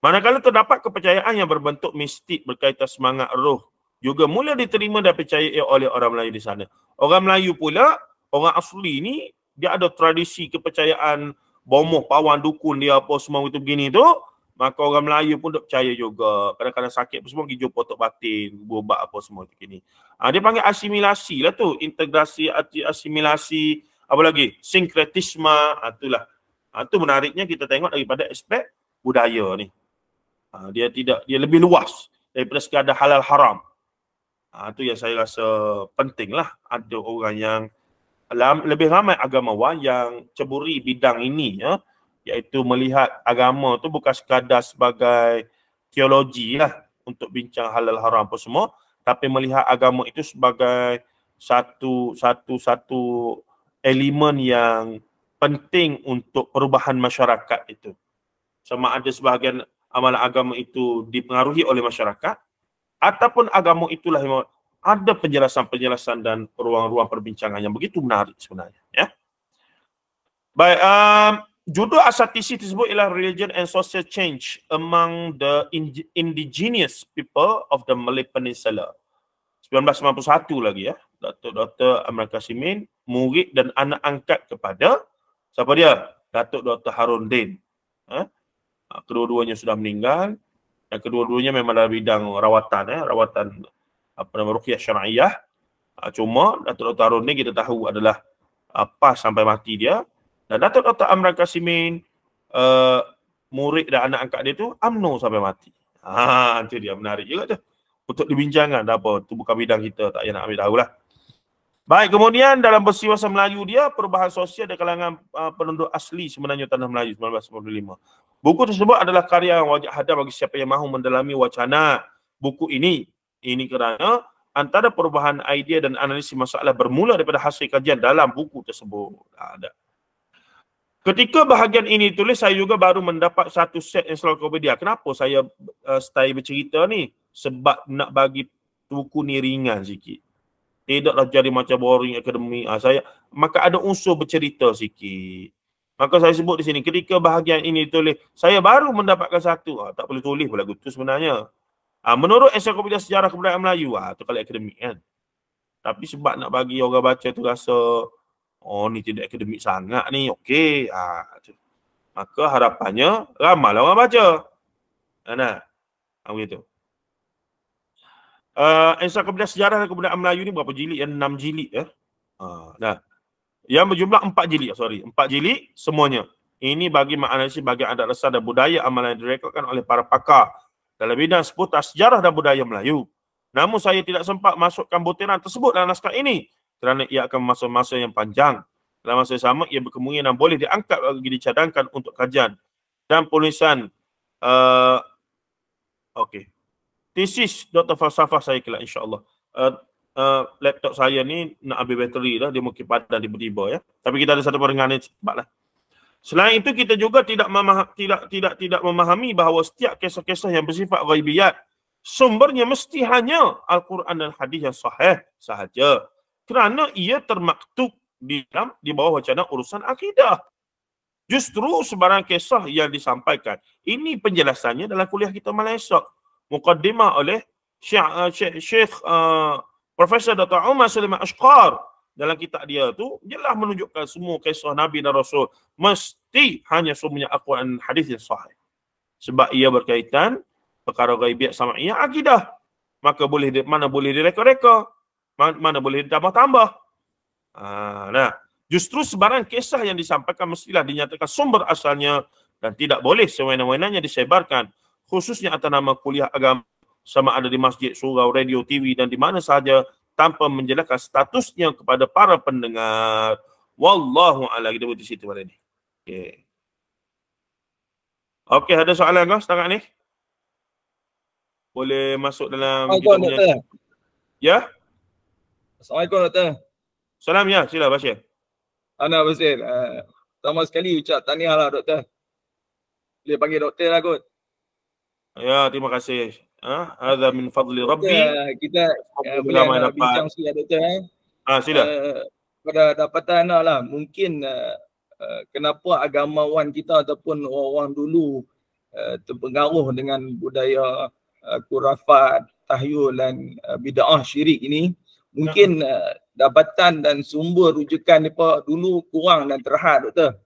manakala terdapat kepercayaan yang berbentuk mistik berkaitan semangat roh juga mula diterima dan percayai oleh orang Melayu di sana orang Melayu pula orang asli ni dia ada tradisi kepercayaan bomoh pawang dukun dia apa semua itu begini tu maka orang Melayu pun duk percaya juga kadang-kadang sakit apa semua pergi jumpa tok batin buat apa semua begini Ha, dia panggil asimilasi lah tu. Integrasi, asimilasi, apa lagi? Sinkretisme, ha, ah, lah, Ha, ah, itu menariknya kita tengok daripada aspek budaya ni. Ha, dia tidak dia lebih luas daripada sekadar halal haram. Ha, itu yang saya rasa penting lah. Ada orang yang lebih ramai agama agamawan yang ceburi bidang ini ya. Iaitu melihat agama tu bukan sekadar sebagai teologi lah untuk bincang halal haram apa semua tapi melihat agama itu sebagai satu satu satu elemen yang penting untuk perubahan masyarakat itu. Sama ada sebahagian amalan agama itu dipengaruhi oleh masyarakat ataupun agama itulah yang ada penjelasan-penjelasan dan ruang-ruang perbincangan yang begitu menarik sebenarnya. Ya. Baik, um, Judul asal asatisi tersebut ialah Religion and Social Change Among the Indigenous People of the Malay Peninsula. 1991 lagi ya. Dr. Dr. Amr Kasimin, murid dan anak angkat kepada siapa dia? Datuk Dr. Harun Din. Ha? Kedua-duanya sudah meninggal dan kedua-duanya memang dalam bidang rawatan ya, rawatan apa nama ruqyah syar'iyah. Ah, cuma Datuk Dr. Harun Din kita tahu adalah apa sampai mati dia dan Datuk kata Amran Kasimin uh, murid dan anak angkat dia tu amno sampai mati. Ha, nanti dia menarik juga tu. Untuk dibincangkan dah apa. Itu bukan bidang kita. Tak payah nak ambil tahulah. Baik, kemudian dalam bersiwasan Melayu dia, perubahan sosial di kalangan uh, penduduk asli sebenarnya Tanah Melayu 1995. Buku tersebut adalah karya yang wajib hadap bagi siapa yang mahu mendalami wacana buku ini. Ini kerana antara perubahan idea dan analisis masalah bermula daripada hasil kajian dalam buku tersebut. Tak ada. Ketika bahagian ini tulis, saya juga baru mendapat satu set encyclopedia. Kenapa saya uh, style bercerita ni? Sebab nak bagi buku ni ringan sikit. Tidaklah jadi macam boring akademi. Ah, saya Maka ada unsur bercerita sikit. Maka saya sebut di sini, ketika bahagian ini tulis, saya baru mendapatkan satu. Ah, tak perlu tulis pula gutu sebenarnya. Ah, menurut encyclopedia sejarah kebudayaan Melayu, ah, tu kalau akademik kan. Tapi sebab nak bagi orang baca tu rasa oh ni tidak akademik sangat ni, okey. Ha, maka harapannya ramai lah orang baca. Ana. Ha, nah. Ha, begitu. Uh, eh, ensiklopedia sejarah dan kebudayaan Melayu ni berapa jilid? Yang enam jilid ya. Eh? Ha, nah. Yang berjumlah empat jilid, sorry. Empat jilid semuanya. Ini bagi menganalisis bagian adat lesan dan budaya amalan yang direkodkan oleh para pakar dalam bidang seputar sejarah dan budaya Melayu. Namun saya tidak sempat masukkan butiran tersebut dalam naskah ini kerana ia akan masa-masa yang panjang. Dalam masa yang sama, ia berkemungkinan boleh diangkat bagi dicadangkan untuk kajian dan penulisan uh, okay. tesis Dr. Falsafah saya kelak insyaAllah. Uh, Uh, laptop saya ni nak habis bateri lah dia mungkin padan di tiba ya tapi kita ada satu perengahan ni cepatlah selain itu kita juga tidak memah- tidak tidak tidak memahami bahawa setiap kisah-kisah yang bersifat ghaibiyat sumbernya mesti hanya al-Quran dan hadis yang sahih sahaja kerana ia termaktub di dalam di bawah wacana urusan akidah. Justru sebarang kisah yang disampaikan, ini penjelasannya dalam kuliah kita malam esok. Mukaddimah oleh Syekh, eh, Syekh, Syekh uh, Profesor Dr. Umar Sulaiman Ashqar dalam kitab dia tu jelas menunjukkan semua kisah Nabi dan Rasul mesti hanya semuanya akuan hadis yang sahih. Sebab ia berkaitan perkara ghaibiyat sama ia akidah. Maka boleh mana boleh direka-reka mana boleh tambah-tambah. Ha, nah, justru sebarang kisah yang disampaikan mestilah dinyatakan sumber asalnya dan tidak boleh sewenang-wenangnya disebarkan khususnya atas nama kuliah agama sama ada di masjid, surau, radio, TV dan di mana sahaja tanpa menjelaskan statusnya kepada para pendengar. Wallahu a'lam kita di situ pada ini. Okey. Okey, ada soalan kau setakat ni? Boleh masuk dalam oh, kita punya. Ya? Yeah? Assalamualaikum Doktor. Salam ya, sila Bashir. Ana Bashir. Uh, sekali ucap tahniah lah Doktor. Boleh panggil Doktor lah kot. Ya, terima kasih. Ha, ada min fadli Rabbi. Ah, kita, kita ah, boleh uh, bincang sikit lah, Doktor eh. Ha, ah, sila. Uh, pada dapatan Ana lah, mungkin uh, ah, Uh, kenapa agamawan kita ataupun orang-orang dulu uh, terpengaruh dengan budaya uh, kurafat, tahyul dan uh, bida'ah syirik ini mungkin uh, dapatan dan sumber rujukan mereka dulu kurang dan terhad doktor.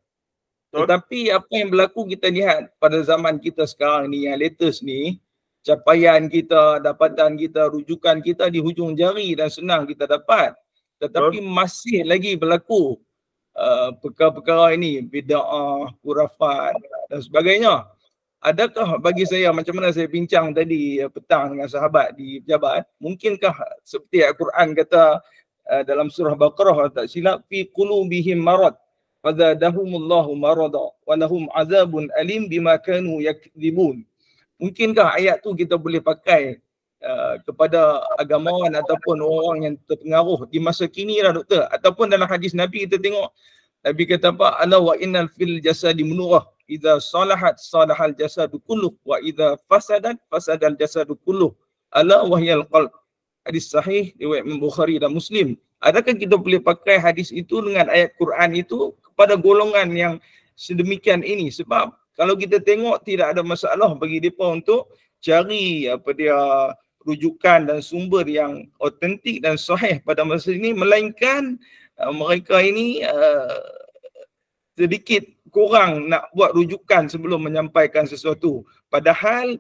Tetapi apa yang berlaku kita lihat pada zaman kita sekarang ni yang latest ni capaian kita, dapatan kita, rujukan kita di hujung jari dan senang kita dapat. Tetapi Betul. masih lagi berlaku uh, perkara-perkara ini, bida'ah, kurafat dan sebagainya adakah bagi saya macam mana saya bincang tadi eh, petang dengan sahabat di pejabat eh, mungkinkah seperti al-Quran kata eh, dalam surah baqarah tak silap fi qulubihim marad fadahumullahu marada wa lahum azabun alim bima kanu yakdibun mungkinkah ayat tu kita boleh pakai Uh, kepada agamawan ataupun orang yang terpengaruh di masa kini lah doktor ataupun dalam hadis Nabi kita tengok Nabi kata apa Allah wa innal fil jasadi munurah idza salahat salahal jasadu kullu wa idza fasadat fasadal jasadu kullu ala wahyal qalb hadis sahih riwayat Imam Bukhari dan Muslim adakah kita boleh pakai hadis itu dengan ayat Quran itu kepada golongan yang sedemikian ini sebab kalau kita tengok tidak ada masalah bagi depa untuk cari apa dia rujukan dan sumber yang autentik dan sahih pada masa ini melainkan uh, mereka ini uh, sedikit kurang nak buat rujukan sebelum menyampaikan sesuatu. Padahal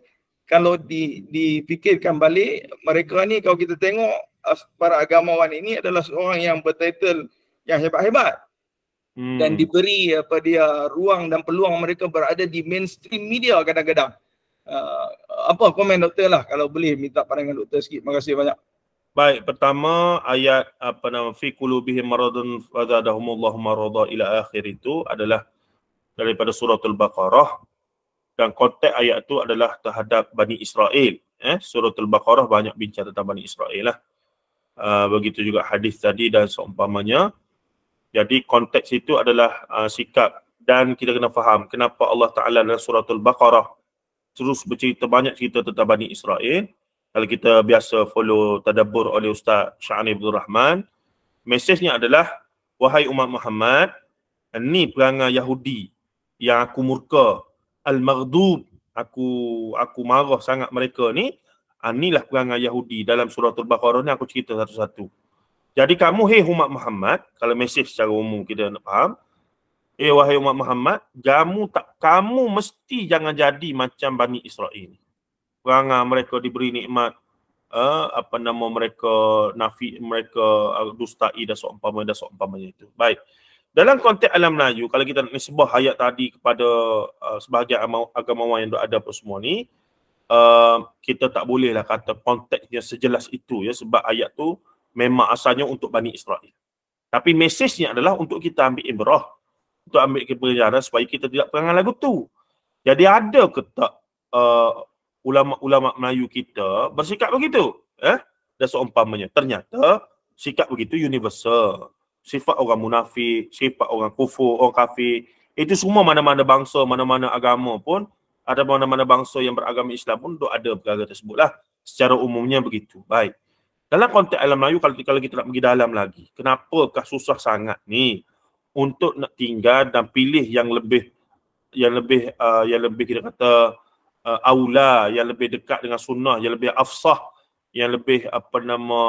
kalau di, dipikirkan balik, mereka ni kalau kita tengok para agamawan ini adalah seorang yang bertitel yang hebat-hebat. Hmm. Dan diberi apa dia ruang dan peluang mereka berada di mainstream media kadang-kadang. Uh, apa komen doktor lah kalau boleh minta pandangan doktor sikit. Terima kasih banyak. Baik, pertama ayat apa nama fi qulubihim maradun fadadahumullahu marada ila akhir itu adalah daripada Surah al baqarah dan konteks ayat tu adalah terhadap Bani Israel eh al baqarah banyak bincang tentang Bani Israel lah uh, begitu juga hadis tadi dan seumpamanya jadi konteks itu adalah uh, sikap dan kita kena faham kenapa Allah Taala dalam Surah al baqarah terus bercerita banyak cerita tentang Bani Israel kalau kita biasa follow tadabbur oleh Ustaz Sya'ani Abdul Rahman mesejnya adalah wahai umat Muhammad ini perangai Yahudi yang aku murka al-maghdub aku aku marah sangat mereka ni inilah ah, perangai Yahudi dalam surah al-baqarah ni aku cerita satu-satu jadi kamu hei umat Muhammad kalau mesej secara umum kita nak faham eh wahai umat Muhammad kamu tak kamu mesti jangan jadi macam Bani Israel perangai mereka diberi nikmat uh, apa nama mereka nafi mereka eh, dustai dan seumpama dan seumpamanya itu baik dalam konteks alam Melayu, kalau kita nak nisbah ayat tadi kepada uh, sebahagian agama yang ada apa semua ni, uh, kita tak bolehlah kata konteksnya sejelas itu ya sebab ayat tu memang asalnya untuk Bani Israel. Tapi mesejnya adalah untuk kita ambil ibrah, untuk ambil kepelajaran supaya kita tidak perangai lagu tu. Jadi ada ke tak uh, ulama-ulama Melayu kita bersikap begitu? Eh? Dan seumpamanya, ternyata sikap begitu universal sifat orang munafik, sifat orang kufur, orang kafir. Itu semua mana-mana bangsa, mana-mana agama pun ada mana-mana bangsa yang beragama Islam pun untuk ada perkara tersebut lah. Secara umumnya begitu. Baik. Dalam konteks alam Melayu, kalau, kita lagi nak pergi dalam lagi, kenapakah susah sangat ni untuk nak tinggal dan pilih yang lebih yang lebih uh, yang lebih kita kata uh, aula yang lebih dekat dengan sunnah yang lebih afsah yang lebih apa nama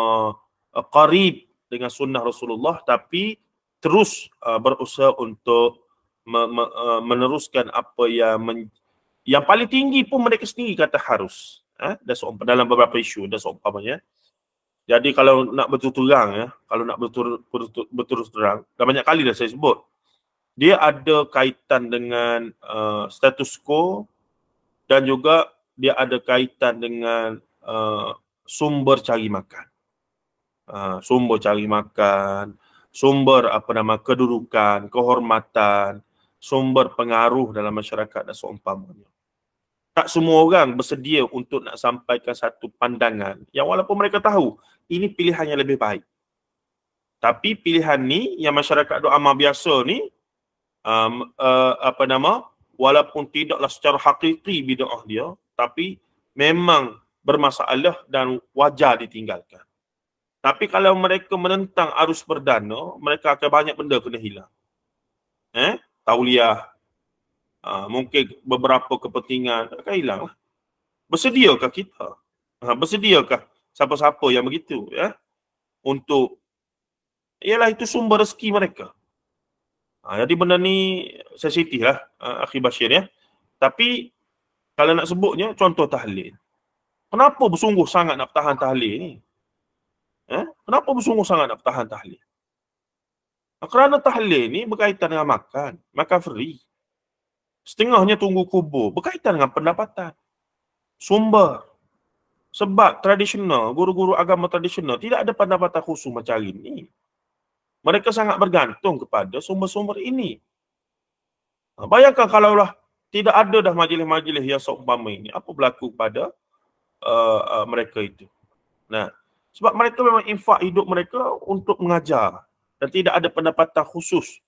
uh, qarib dengan sunnah Rasulullah tapi terus uh, berusaha untuk me- me- uh, meneruskan apa yang men- yang paling tinggi pun mereka sendiri kata harus eh ha? dan dalam beberapa isu dan seumpamanya jadi kalau nak betul terang ya kalau nak betul betul terang dah banyak kali dah saya sebut dia ada kaitan dengan uh, status quo dan juga dia ada kaitan dengan uh, sumber cari makan Ah, sumber cari makan, sumber apa nama kedudukan, kehormatan, sumber pengaruh dalam masyarakat dan seumpamanya. Tak semua orang bersedia untuk nak sampaikan satu pandangan yang walaupun mereka tahu ini pilihan yang lebih baik. Tapi pilihan ni yang masyarakat doa amal biasa ni um, uh, apa nama walaupun tidaklah secara hakiki bid'ah dia tapi memang bermasalah dan wajar ditinggalkan. Tapi kalau mereka menentang arus perdana, mereka akan banyak benda kena hilang. Eh, tauliah. Ha, mungkin beberapa kepentingan akan hilang. Lah. Bersediakah kita? Ha, bersediakah siapa-siapa yang begitu ya? Untuk ialah itu sumber rezeki mereka. Ha, jadi benda ni sensitif lah uh, ha, Akhi Bashir ya. Tapi kalau nak sebutnya contoh tahlil. Kenapa bersungguh sangat nak tahan tahlil ni? Eh? Kenapa bersungguh sangat nak tahan tahlil? Kerana tahlil ni berkaitan dengan makan. Makan free. Setengahnya tunggu kubur. Berkaitan dengan pendapatan. Sumber. Sebab tradisional, guru-guru agama tradisional tidak ada pendapatan khusus macam hari ini. Mereka sangat bergantung kepada sumber-sumber ini. Bayangkan kalaulah tidak ada dah majlis-majlis yang seumpama ini. Apa berlaku pada uh, uh, mereka itu? Nah, sebab mereka memang infak hidup mereka untuk mengajar dan tidak ada pendapatan khusus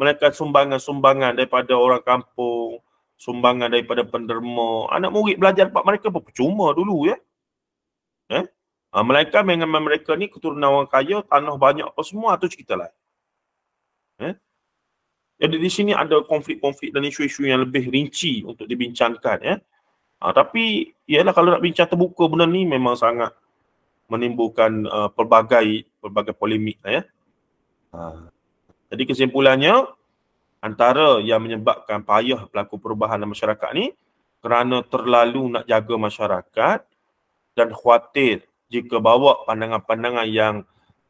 mereka sumbangan-sumbangan daripada orang kampung, sumbangan daripada penderma. Anak murid belajar dekat mereka pun percuma dulu ya. Eh? Ha, mereka melainkan dengan mereka ni keturunan orang kaya, tanah banyak apa semua tu cerita lain. Eh? Jadi di sini ada konflik-konflik dan isu-isu yang lebih rinci untuk dibincangkan ya. Ha, tapi ialah kalau nak bincang terbuka benda ni memang sangat menimbulkan uh, pelbagai pelbagai polemik lah, ya. Uh. Jadi kesimpulannya antara yang menyebabkan payah pelaku perubahan dalam masyarakat ni kerana terlalu nak jaga masyarakat dan khuatir jika bawa pandangan-pandangan yang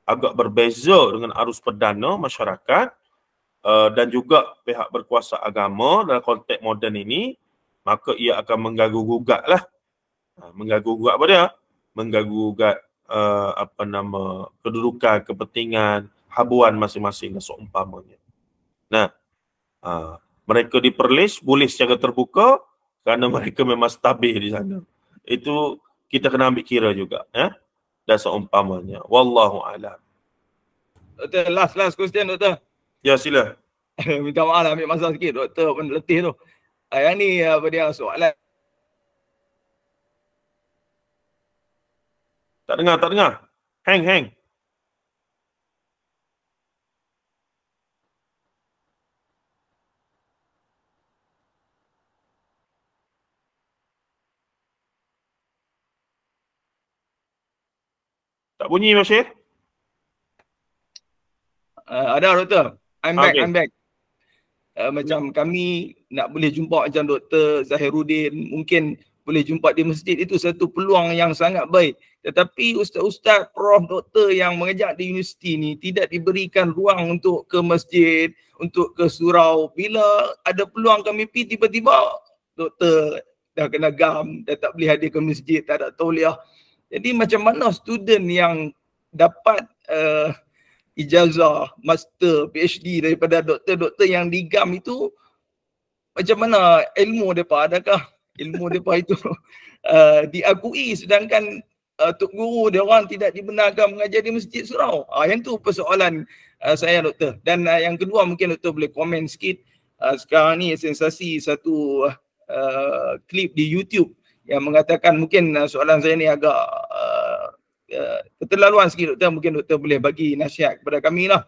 agak berbeza dengan arus perdana masyarakat uh, dan juga pihak berkuasa agama dalam konteks moden ini maka ia akan mengganggu gugat lah. Ha, mengganggu gugat apa dia? Mengganggu gugat uh, apa nama kedudukan kepentingan habuan masing-masing dan seumpamanya. Nah, uh, mereka diperlis boleh secara terbuka kerana mereka memang stabil di sana. Itu kita kena ambil kira juga ya. Eh? Dan seumpamanya. Wallahu alam. Doktor, last last question doktor. Ya, sila. Minta maaf lah, ambil masa sikit doktor pun letih tu. Ah, yang ni apa dia soalan Tak dengar, tak dengar. Hang, hang. Tak bunyi, Bashir? Uh, ada, Doktor. I'm back, okay. I'm back. Uh, macam hmm. kami nak boleh jumpa macam Doktor Zahiruddin, mungkin boleh jumpa di masjid itu satu peluang yang sangat baik. Tetapi ustaz-ustaz, prof, doktor yang mengajar di universiti ni tidak diberikan ruang untuk ke masjid, untuk ke surau. Bila ada peluang kami pergi tiba-tiba doktor dah kena gam, dah tak boleh hadir ke masjid, tak ada tauliah. Jadi macam mana student yang dapat uh, ijazah master, PhD daripada doktor-doktor yang digam itu macam mana ilmu mereka? Adakah ilmu depa itu uh, diakui sedangkan uh, tok guru dia orang tidak dibenarkan mengajar di masjid surau. Ah uh, yang tu persoalan uh, saya doktor. Dan uh, yang kedua mungkin doktor boleh komen sikit uh, sekarang ni sensasi satu uh, klip di YouTube yang mengatakan mungkin uh, soalan saya ni agak keterlaluan uh, uh, sikit doktor mungkin doktor boleh bagi nasihat kepada kami lah.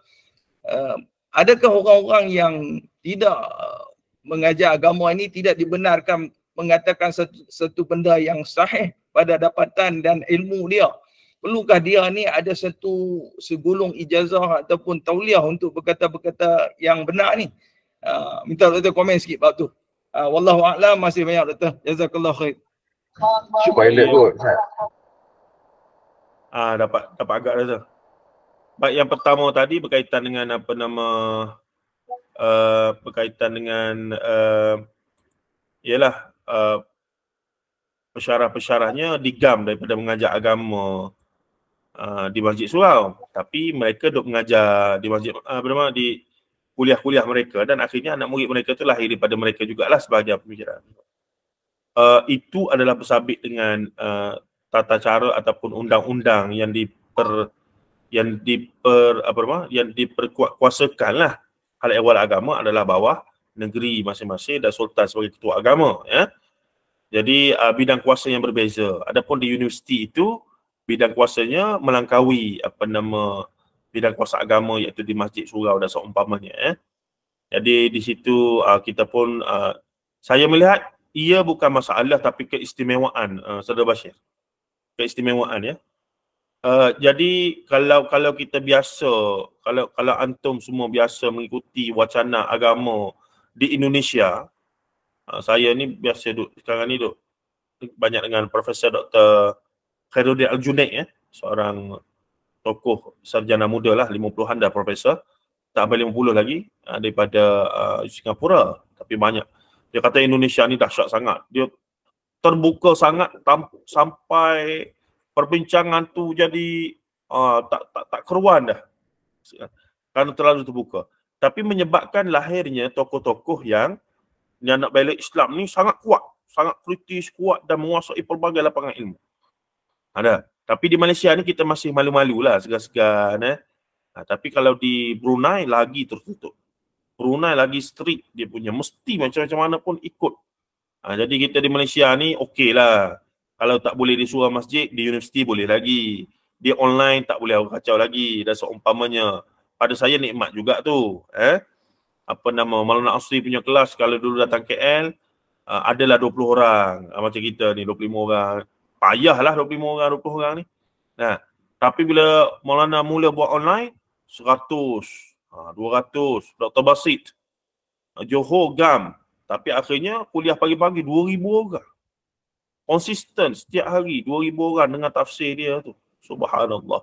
Uh, adakah orang-orang yang tidak uh, mengajar agama ini tidak dibenarkan mengatakan satu, satu benda yang sahih pada dapatan dan ilmu dia perlukah dia ni ada satu segulung ijazah ataupun tauliah untuk berkata-berkata yang benar ni uh, minta doktor komen sikit bab tu uh, wallahu a'lam masih banyak doktor Jazakallah khair Syukur pilot kot Ah dapat dapat agak dah tu. Baik yang pertama tadi berkaitan dengan apa nama uh, berkaitan dengan uh, ialah Uh, pesyarah-pesyarahnya digam daripada mengajar agama uh, di masjid surau tapi mereka dok mengajar di masjid uh, bernama di kuliah-kuliah mereka dan akhirnya anak murid mereka itu lahir daripada mereka jugalah sebahagian pemikiran. Uh, itu adalah bersabit dengan uh, tata cara ataupun undang-undang yang diper yang diper apa nama yang diperkuatkuasakanlah hal ehwal agama adalah bawah negeri masing-masing dan sultan sebagai ketua agama ya. Yeah. Jadi uh, bidang kuasa yang berbeza. Adapun di universiti itu bidang kuasanya melangkaui apa nama bidang kuasa agama iaitu di masjid surau dan seumpamanya eh. Jadi di situ uh, kita pun uh, saya melihat ia bukan masalah tapi keistimewaan uh, Saudara Bashir. Keistimewaan ya. Uh, jadi kalau kalau kita biasa kalau kalau antum semua biasa mengikuti wacana agama di Indonesia Ah, saya ni biasa duduk sekarang ni duduk banyak dengan Profesor Dr. Khairuddin Al-Junaid ya. Eh? Seorang tokoh sarjana muda lah, 50-an dah Profesor. Tak sampai lima puluh lagi uh, daripada uh, Singapura. Tapi banyak. Dia kata Indonesia ni dahsyat sangat. Dia terbuka sangat sampai perbincangan tu jadi uh, tak, tak, tak keruan dah. Kerana terlalu terbuka. Tapi menyebabkan lahirnya tokoh-tokoh yang yang nak balik Islam ni sangat kuat. Sangat kritis, kuat dan menguasai pelbagai lapangan ilmu. Ada. Tapi di Malaysia ni kita masih malu-malu lah segan-segan. Eh. Ha, tapi kalau di Brunei lagi tertutup. Brunei lagi strict dia punya. Mesti macam-macam mana pun ikut. Ha, jadi kita di Malaysia ni okey lah. Kalau tak boleh di surah masjid, di universiti boleh lagi. Dia online tak boleh kacau lagi. Dan seumpamanya pada saya nikmat juga tu. Eh? apa nama Maulana Asri punya kelas kalau dulu datang KL uh, adalah 20 orang uh, macam kita ni 25 orang payahlah 25 orang 20 orang ni nah tapi bila Maulana mula buat online 100 uh, 200 Dr Basit uh, Johor Gam tapi akhirnya kuliah pagi-pagi 2000 orang konsisten setiap hari 2000 orang dengan tafsir dia tu subhanallah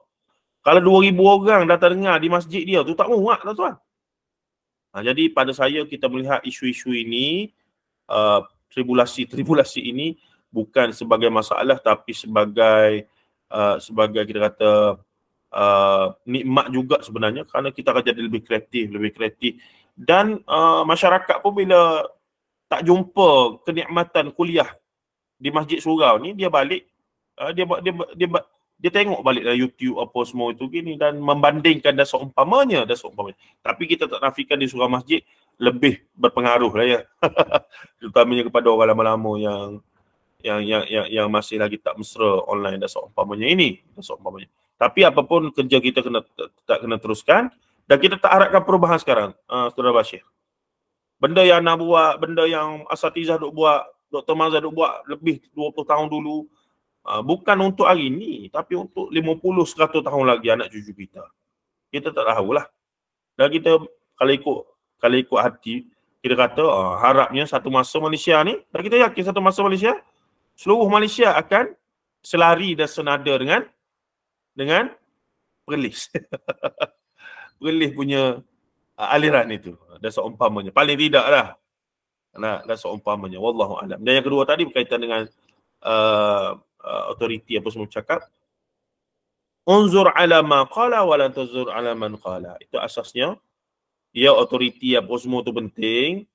kalau 2000 orang datang dengar di masjid dia tu tak muat lah tuan Ha, jadi pada saya kita melihat isu-isu ini uh, tribulasi tribulasi ini bukan sebagai masalah tapi sebagai uh, sebagai kita kata uh, nikmat juga sebenarnya kerana kita akan jadi lebih kreatif lebih kreatif dan uh, masyarakat pun bila tak jumpa kenikmatan kuliah di masjid surau ni dia balik uh, dia, dia dia dia dia tengok balik dalam YouTube apa semua itu gini dan membandingkan dan seumpamanya dan seumpamanya. Tapi kita tak nafikan di surau masjid lebih berpengaruh lah ya. Terutamanya kepada orang lama-lama yang, yang yang yang yang masih lagi tak mesra online dan seumpamanya ini dan seumpamanya. Tapi apapun kerja kita kena tak kena teruskan dan kita tak harapkan perubahan sekarang, uh, Saudara Bashir. Benda yang nak buat, benda yang Asatizah duk buat, Dr. Mazah duk buat lebih 20 tahun dulu, Ah, bukan untuk hari ini tapi untuk 50 100 tahun lagi anak cucu kita. Kita tak tahulah. Dan kita kalau ikut kalau ikut hati kita kata uh, harapnya satu masa Malaysia ni dan kita yakin satu masa Malaysia seluruh Malaysia akan selari dan senada dengan dengan Perlis. Perlis punya ah, aliran itu. Dan seumpamanya. Paling tidak lah. Nah, dan seumpamanya. Wallahu alam. Dan yang kedua tadi berkaitan dengan uh, uh, authority apa semua cakap unzur ala ma qala wa lan tanzur ala man qala itu asasnya ya authority apa semua tu penting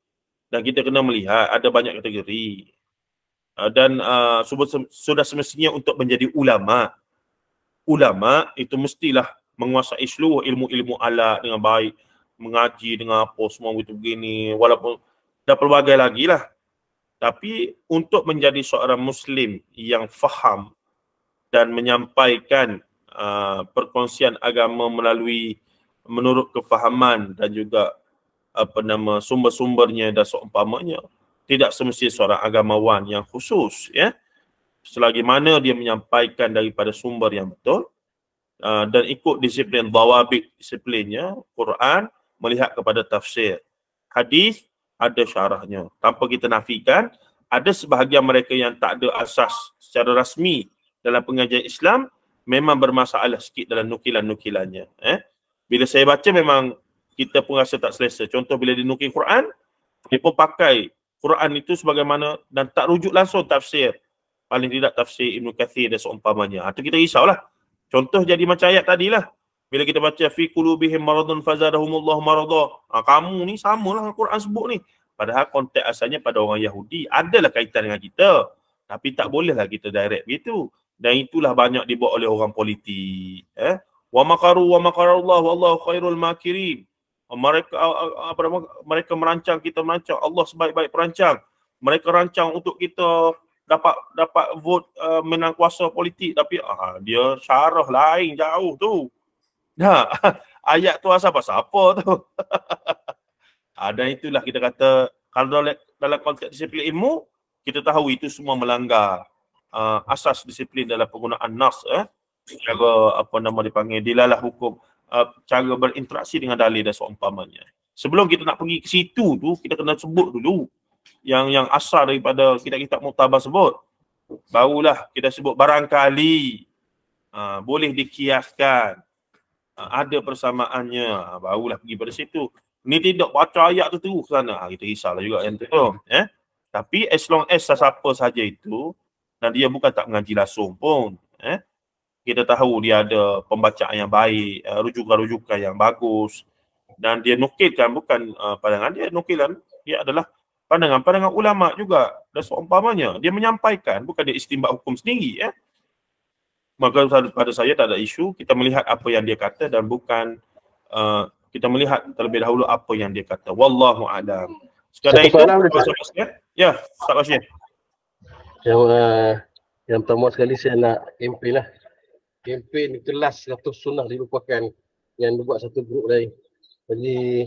dan kita kena melihat ada banyak kategori uh, dan uh, sudah semestinya untuk menjadi ulama ulama itu mestilah menguasai seluruh ilmu-ilmu ala dengan baik mengaji dengan apa semua begitu begini walaupun dah pelbagai lagi lah tapi untuk menjadi seorang Muslim yang faham dan menyampaikan uh, perkongsian agama melalui menurut kefahaman dan juga apa nama sumber-sumbernya dan seumpamanya tidak semestinya seorang agamawan yang khusus ya selagi mana dia menyampaikan daripada sumber yang betul uh, dan ikut disiplin dawabik disiplinnya Quran melihat kepada tafsir hadis ada syarahnya. Tanpa kita nafikan, ada sebahagian mereka yang tak ada asas secara rasmi dalam pengajian Islam, memang bermasalah sikit dalam nukilan-nukilannya. Eh? Bila saya baca memang kita pun rasa tak selesa. Contoh bila dinukil Quran, dia pun pakai Quran itu sebagaimana dan tak rujuk langsung tafsir. Paling tidak tafsir Ibn Kathir dan seumpamanya. Itu ha, kita risaulah. Contoh jadi macam ayat tadilah. Bila kita baca fi qulubihim maradun fazadahumullahu marada. Ha, kamu ni samalah Al Quran sebut ni. Padahal konteks asalnya pada orang Yahudi adalah kaitan dengan kita. Tapi tak bolehlah kita direct begitu. Dan itulah banyak dibuat oleh orang politik. Eh? Wa makaru wa makarallah Allah khairul makirin. Ha, mereka mereka merancang kita merancang Allah sebaik-baik perancang. Mereka rancang untuk kita dapat dapat vote uh, menang kuasa politik tapi ah, dia syarah lain jauh tu. Nah, ha, ayat tu asal pasal apa tu? Ada itulah kita kata kalau dalam, dalam konteks disiplin ilmu, kita tahu itu semua melanggar uh, asas disiplin dalam penggunaan nas eh. Cara apa nama dipanggil dilalah hukum uh, cara berinteraksi dengan dalil dan seumpamanya. Sebelum kita nak pergi ke situ tu, kita kena sebut dulu yang yang asal daripada kitab-kitab muktabar sebut. Barulah kita sebut barangkali uh, boleh dikiaskan Ah, ada persamaannya ah. Ah, barulah pergi pada situ ni tidak baca ayat tu terus sana kita risaulah juga yang tu oh, eh tapi as long as siapa saja itu dan dia bukan tak mengaji langsung pun eh kita tahu dia ada pembacaan yang baik eh, rujukan-rujukan yang bagus dan dia nukilkan bukan pandangan dia nukilan dia adalah pandangan-pandangan ulama juga dan seumpamanya dia menyampaikan bukan dia istimbak hukum sendiri eh maka pada saya tak ada isu kita melihat apa yang dia kata dan bukan uh, kita melihat terlebih dahulu apa yang dia kata wallahu alam sekarang itu ya Ustaz Bashir yang uh, yang pertama sekali saya nak kempen lah kempen kelas satu sunnah dilupakan yang dibuat satu grup lain jadi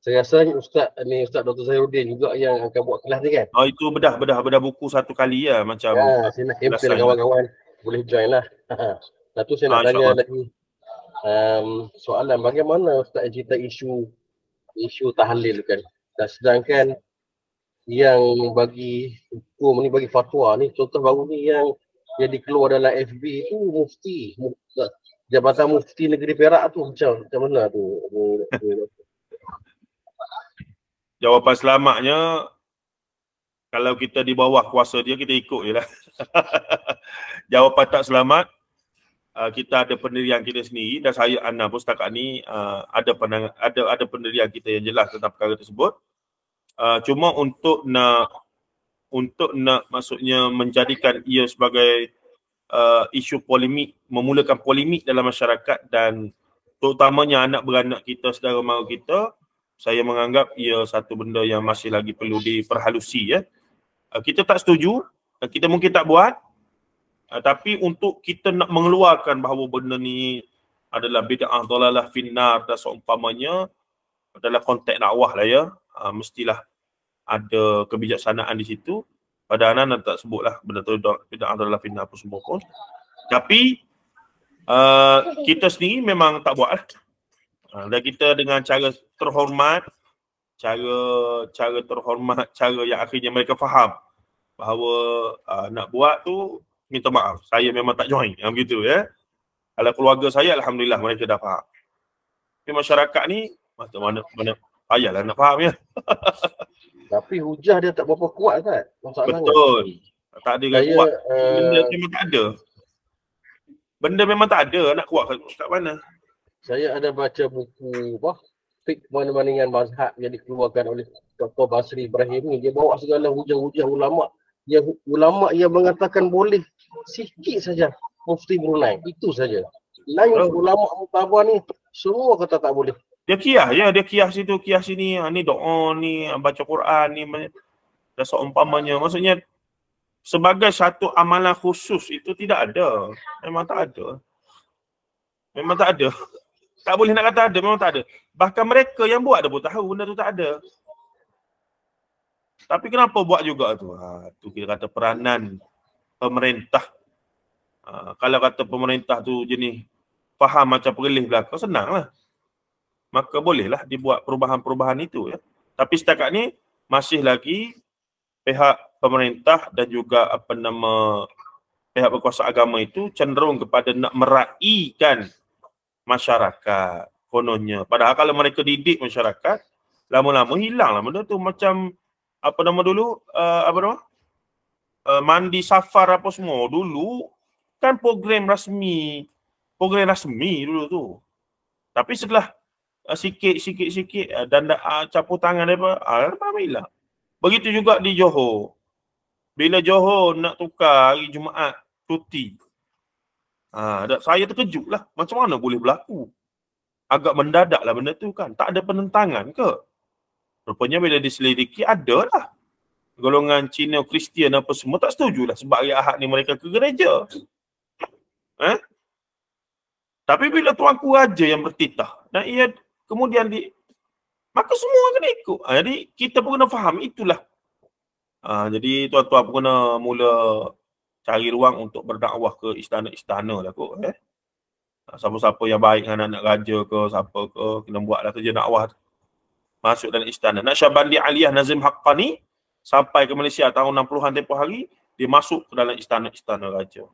saya rasa Ustaz ni Ustaz Dr. Zahiruddin juga yang akan buat kelas ni kan oh itu bedah bedah bedah buku satu kali ya macam ya, saya nak kempen lah kawan-kawan ya boleh join lah. Satu saya nak ha, tanya lagi um, soalan bagaimana Ustaz cerita isu isu tahlil kan. Dan sedangkan yang bagi hukum ni bagi fatwa ni contoh baru ni yang yang dikeluar dalam FB tu mufti jabatan mufti negeri Perak tu macam macam mana tu jawapan selamatnya kalau kita di bawah kuasa dia kita ikut je lah. Jawapan tak selamat uh, kita ada pendirian kita sendiri dan saya Ana pun setakat ni uh, ada pandang, ada ada pendirian kita yang jelas tentang perkara tersebut. Uh, cuma untuk nak untuk nak maksudnya menjadikan ia sebagai uh, isu polemik memulakan polemik dalam masyarakat dan terutamanya anak beranak kita saudara mara kita saya menganggap ia satu benda yang masih lagi perlu diperhalusi ya eh. Ah, kita tak setuju, ah, kita mungkin tak buat uh, tapi untuk kita nak mengeluarkan bahawa benda ni adalah bid'ah dalalah finnar dan seumpamanya adalah konteks dakwah lah ya, uh, mestilah ada kebijaksanaan di situ pada anak nak tak sebutlah benda tu bid'ah dalalah finnar apa semua pun tapi uh, kita sendiri memang tak buat lah uh, dan kita dengan cara terhormat cara cara terhormat cara yang akhirnya mereka faham bahawa uh, nak buat tu minta maaf saya memang tak join yang begitu ya kalau keluarga saya alhamdulillah mereka dah faham tapi masyarakat ni macam mana mana payahlah nak faham ya tapi hujah dia tak berapa kuat kan betul sangat. tak ada saya, kuat eh, benda uh, memang tak ada benda memang tak ada nak kuat kat mana saya ada baca buku apa fikman maningan mazhab yang dikeluarkan oleh Dr. Basri Ibrahim ni dia bawa segala hujah-hujah ulama' yang ulama yang mengatakan boleh sikit saja mufti Brunei itu saja lain oh. ulama mutawa ni semua kata tak boleh dia kiah ya dia kiah situ kiah sini ha, ni doa ni ha, baca Quran ni dan seumpamanya maksudnya sebagai satu amalan khusus itu tidak ada memang tak ada memang tak ada tak boleh nak kata ada memang tak ada bahkan mereka yang buat ada pun tahu benda tu tak ada tapi kenapa buat juga tu? Ha, tu kita kata peranan pemerintah. Ha, kalau kata pemerintah tu jenis faham macam perlis belakang, senanglah. Maka bolehlah dibuat perubahan-perubahan itu. Ya. Tapi setakat ni masih lagi pihak pemerintah dan juga apa nama pihak berkuasa agama itu cenderung kepada nak meraihkan masyarakat kononnya. Padahal kalau mereka didik masyarakat, lama-lama hilanglah benda tu. Macam apa nama dulu uh, apa nama uh, mandi safar apa semua dulu kan program rasmi program rasmi dulu tu tapi setelah uh, sikit sikit sikit uh, dan uh, ah, capu tangan dia apa uh, begitu juga di Johor bila Johor nak tukar hari Jumaat cuti uh, saya terkejut lah macam mana boleh berlaku agak mendadaklah lah benda tu kan tak ada penentangan ke Rupanya bila diselidiki ada lah. Golongan Cina, Kristian apa semua tak setuju lah sebab hari Ahad ni mereka ke gereja. Eh? Tapi bila Tuan Ku Raja yang bertitah dan ia kemudian di maka semua kena ikut. Ha, jadi kita pun kena faham itulah. Ha, jadi tuan-tuan pun kena mula cari ruang untuk berdakwah ke istana-istana lah kot. Eh? Siapa-siapa yang baik dengan anak raja ke, siapa ke, kena buat lah kerja dakwah tu masuk dalam istana. Naksabandi Aliyah Nazim Haqqani sampai ke Malaysia tahun 60-an tempoh hari, dia masuk ke dalam istana-istana raja.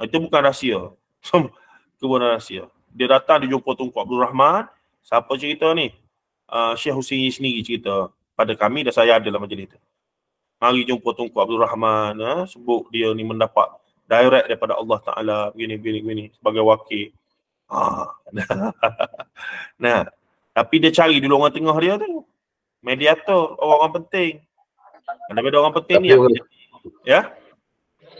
Ah, itu bukan rahsia. Kebunan rahsia. Dia datang, dia jumpa Tunku Abdul Rahman. Siapa cerita ni? Uh, Syekh Husini sendiri cerita pada kami dan saya ada dalam majlis itu. Mari jumpa tunggu Abdul Rahman. Ha? Sebut dia ni mendapat direct daripada Allah Ta'ala begini, begini, begini sebagai wakil. Ah. nah, tapi dia cari dulu orang tengah dia tu. Mediator, orang-orang penting. Tapi ada orang penting Tapi ni. Orang... Ya?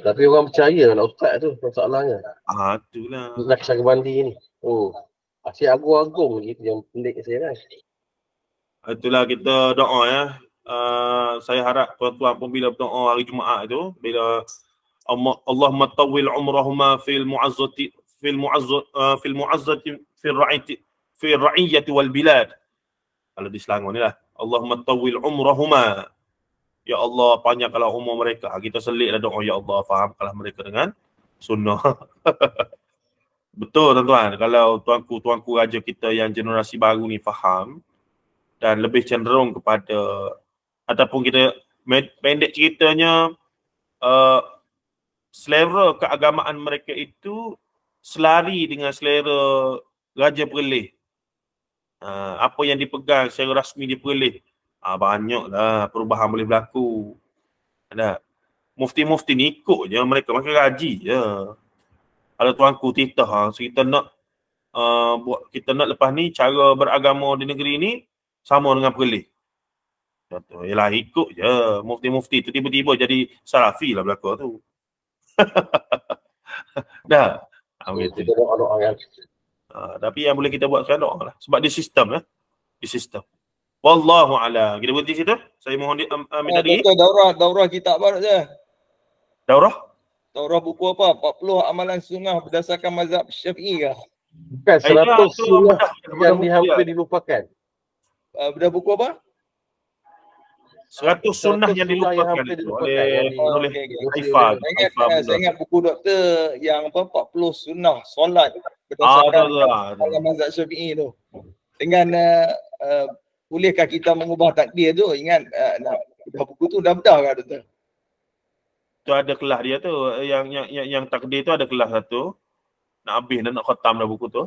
Tapi orang percaya lah Ustaz tu masalahnya. Ah, itulah. Nak cari bandi ni. Oh. Asyik agung-agung ni yang pelik saya kan. Itulah kita doa ya. Uh, saya harap tuan-tuan pun bila berdoa hari Jumaat tu, bila Allah tawil umrahuma fil mu'azzati fil mu'azzati ah, fil mu'azzati fil ra'iti fi ra'iyyati wal bilad. Kalau di Selangor ni lah. Allahumma tawil umrahuma. Ya Allah, panjangkanlah umur mereka. Ha, kita seliklah doa, Ya Allah, fahamkanlah mereka dengan sunnah. Betul tuan-tuan, kalau tuanku-tuanku raja kita yang generasi baru ni faham dan lebih cenderung kepada ataupun kita pendek ceritanya uh, selera keagamaan mereka itu selari dengan selera raja perlih Ah, apa yang dipegang secara rasmi diperoleh uh, ah, banyaklah perubahan boleh berlaku ada mufti-mufti ni ikut je mereka mereka gaji je ada tuanku titah ha. so kita nak uh, buat kita nak lepas ni cara beragama di negeri ni sama dengan perlis contoh ialah ikut je mufti-mufti tu tiba-tiba jadi salafi lah berlaku tu dah ambil doa-doa yang Ha, tapi yang boleh kita buat sekarang doa lah. Sebab dia sistem ya. Eh? Di sistem. Wallahu ala. Kita berhenti situ. Saya mohon di, um, um, minta ya, diri. Daurah, daurah kitab barat saja. Daurah? Daurah buku apa? 40 amalan sunnah berdasarkan mazhab syafi'i kah? Bukan 100 eh, ya, eh, sunnah yang dihampir dilupakan. Uh, bedah buku apa? 100 sunnah, 100 sunnah yang dilupakan yang dilupakan oleh Haifah. Eh, saya ingat buku doktor yang apa 40 sunnah solat berdasarkan ah, mazhab syafi'i tu dengan uh, uh, bolehkah kita mengubah takdir tu ingat uh, nak ubah buku tu dah bedah kan doktor tu ada kelas dia tu yang yang yang, yang takdir tu ada kelas satu nak habis dan nak khatam dah buku tu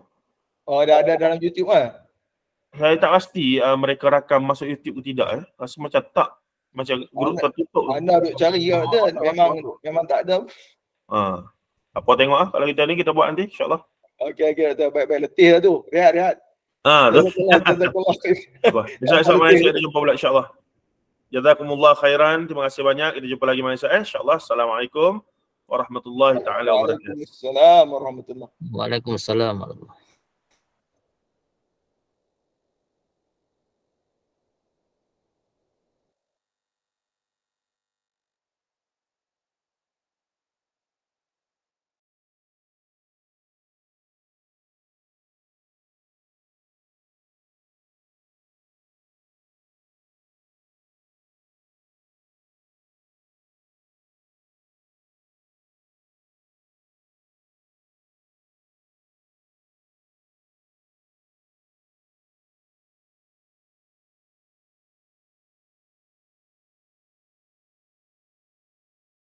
oh dah ada dalam youtube ah saya tak pasti uh, mereka rakam masuk YouTube ke tidak eh. Rasa macam tak macam grup tertutup. Mana duk cari ya ada ah, memang memang tak ada. Ha. Apa tengok ah kalau kita ni kita buat nanti insya-Allah. Okey okey tu baik baik letih lah tu. Rehat rehat. Ha. Jazakallah. Insya-Allah esok mai kita jumpa pula insya-Allah. Jazakumullah khairan. Terima kasih banyak. Kita jumpa lagi mai esok eh. Insya-Allah. Assalamualaikum warahmatullahi taala wabarakatuh. Waalaikumsalam warahmatullahi. Waalaikumsalam warahmatullahi.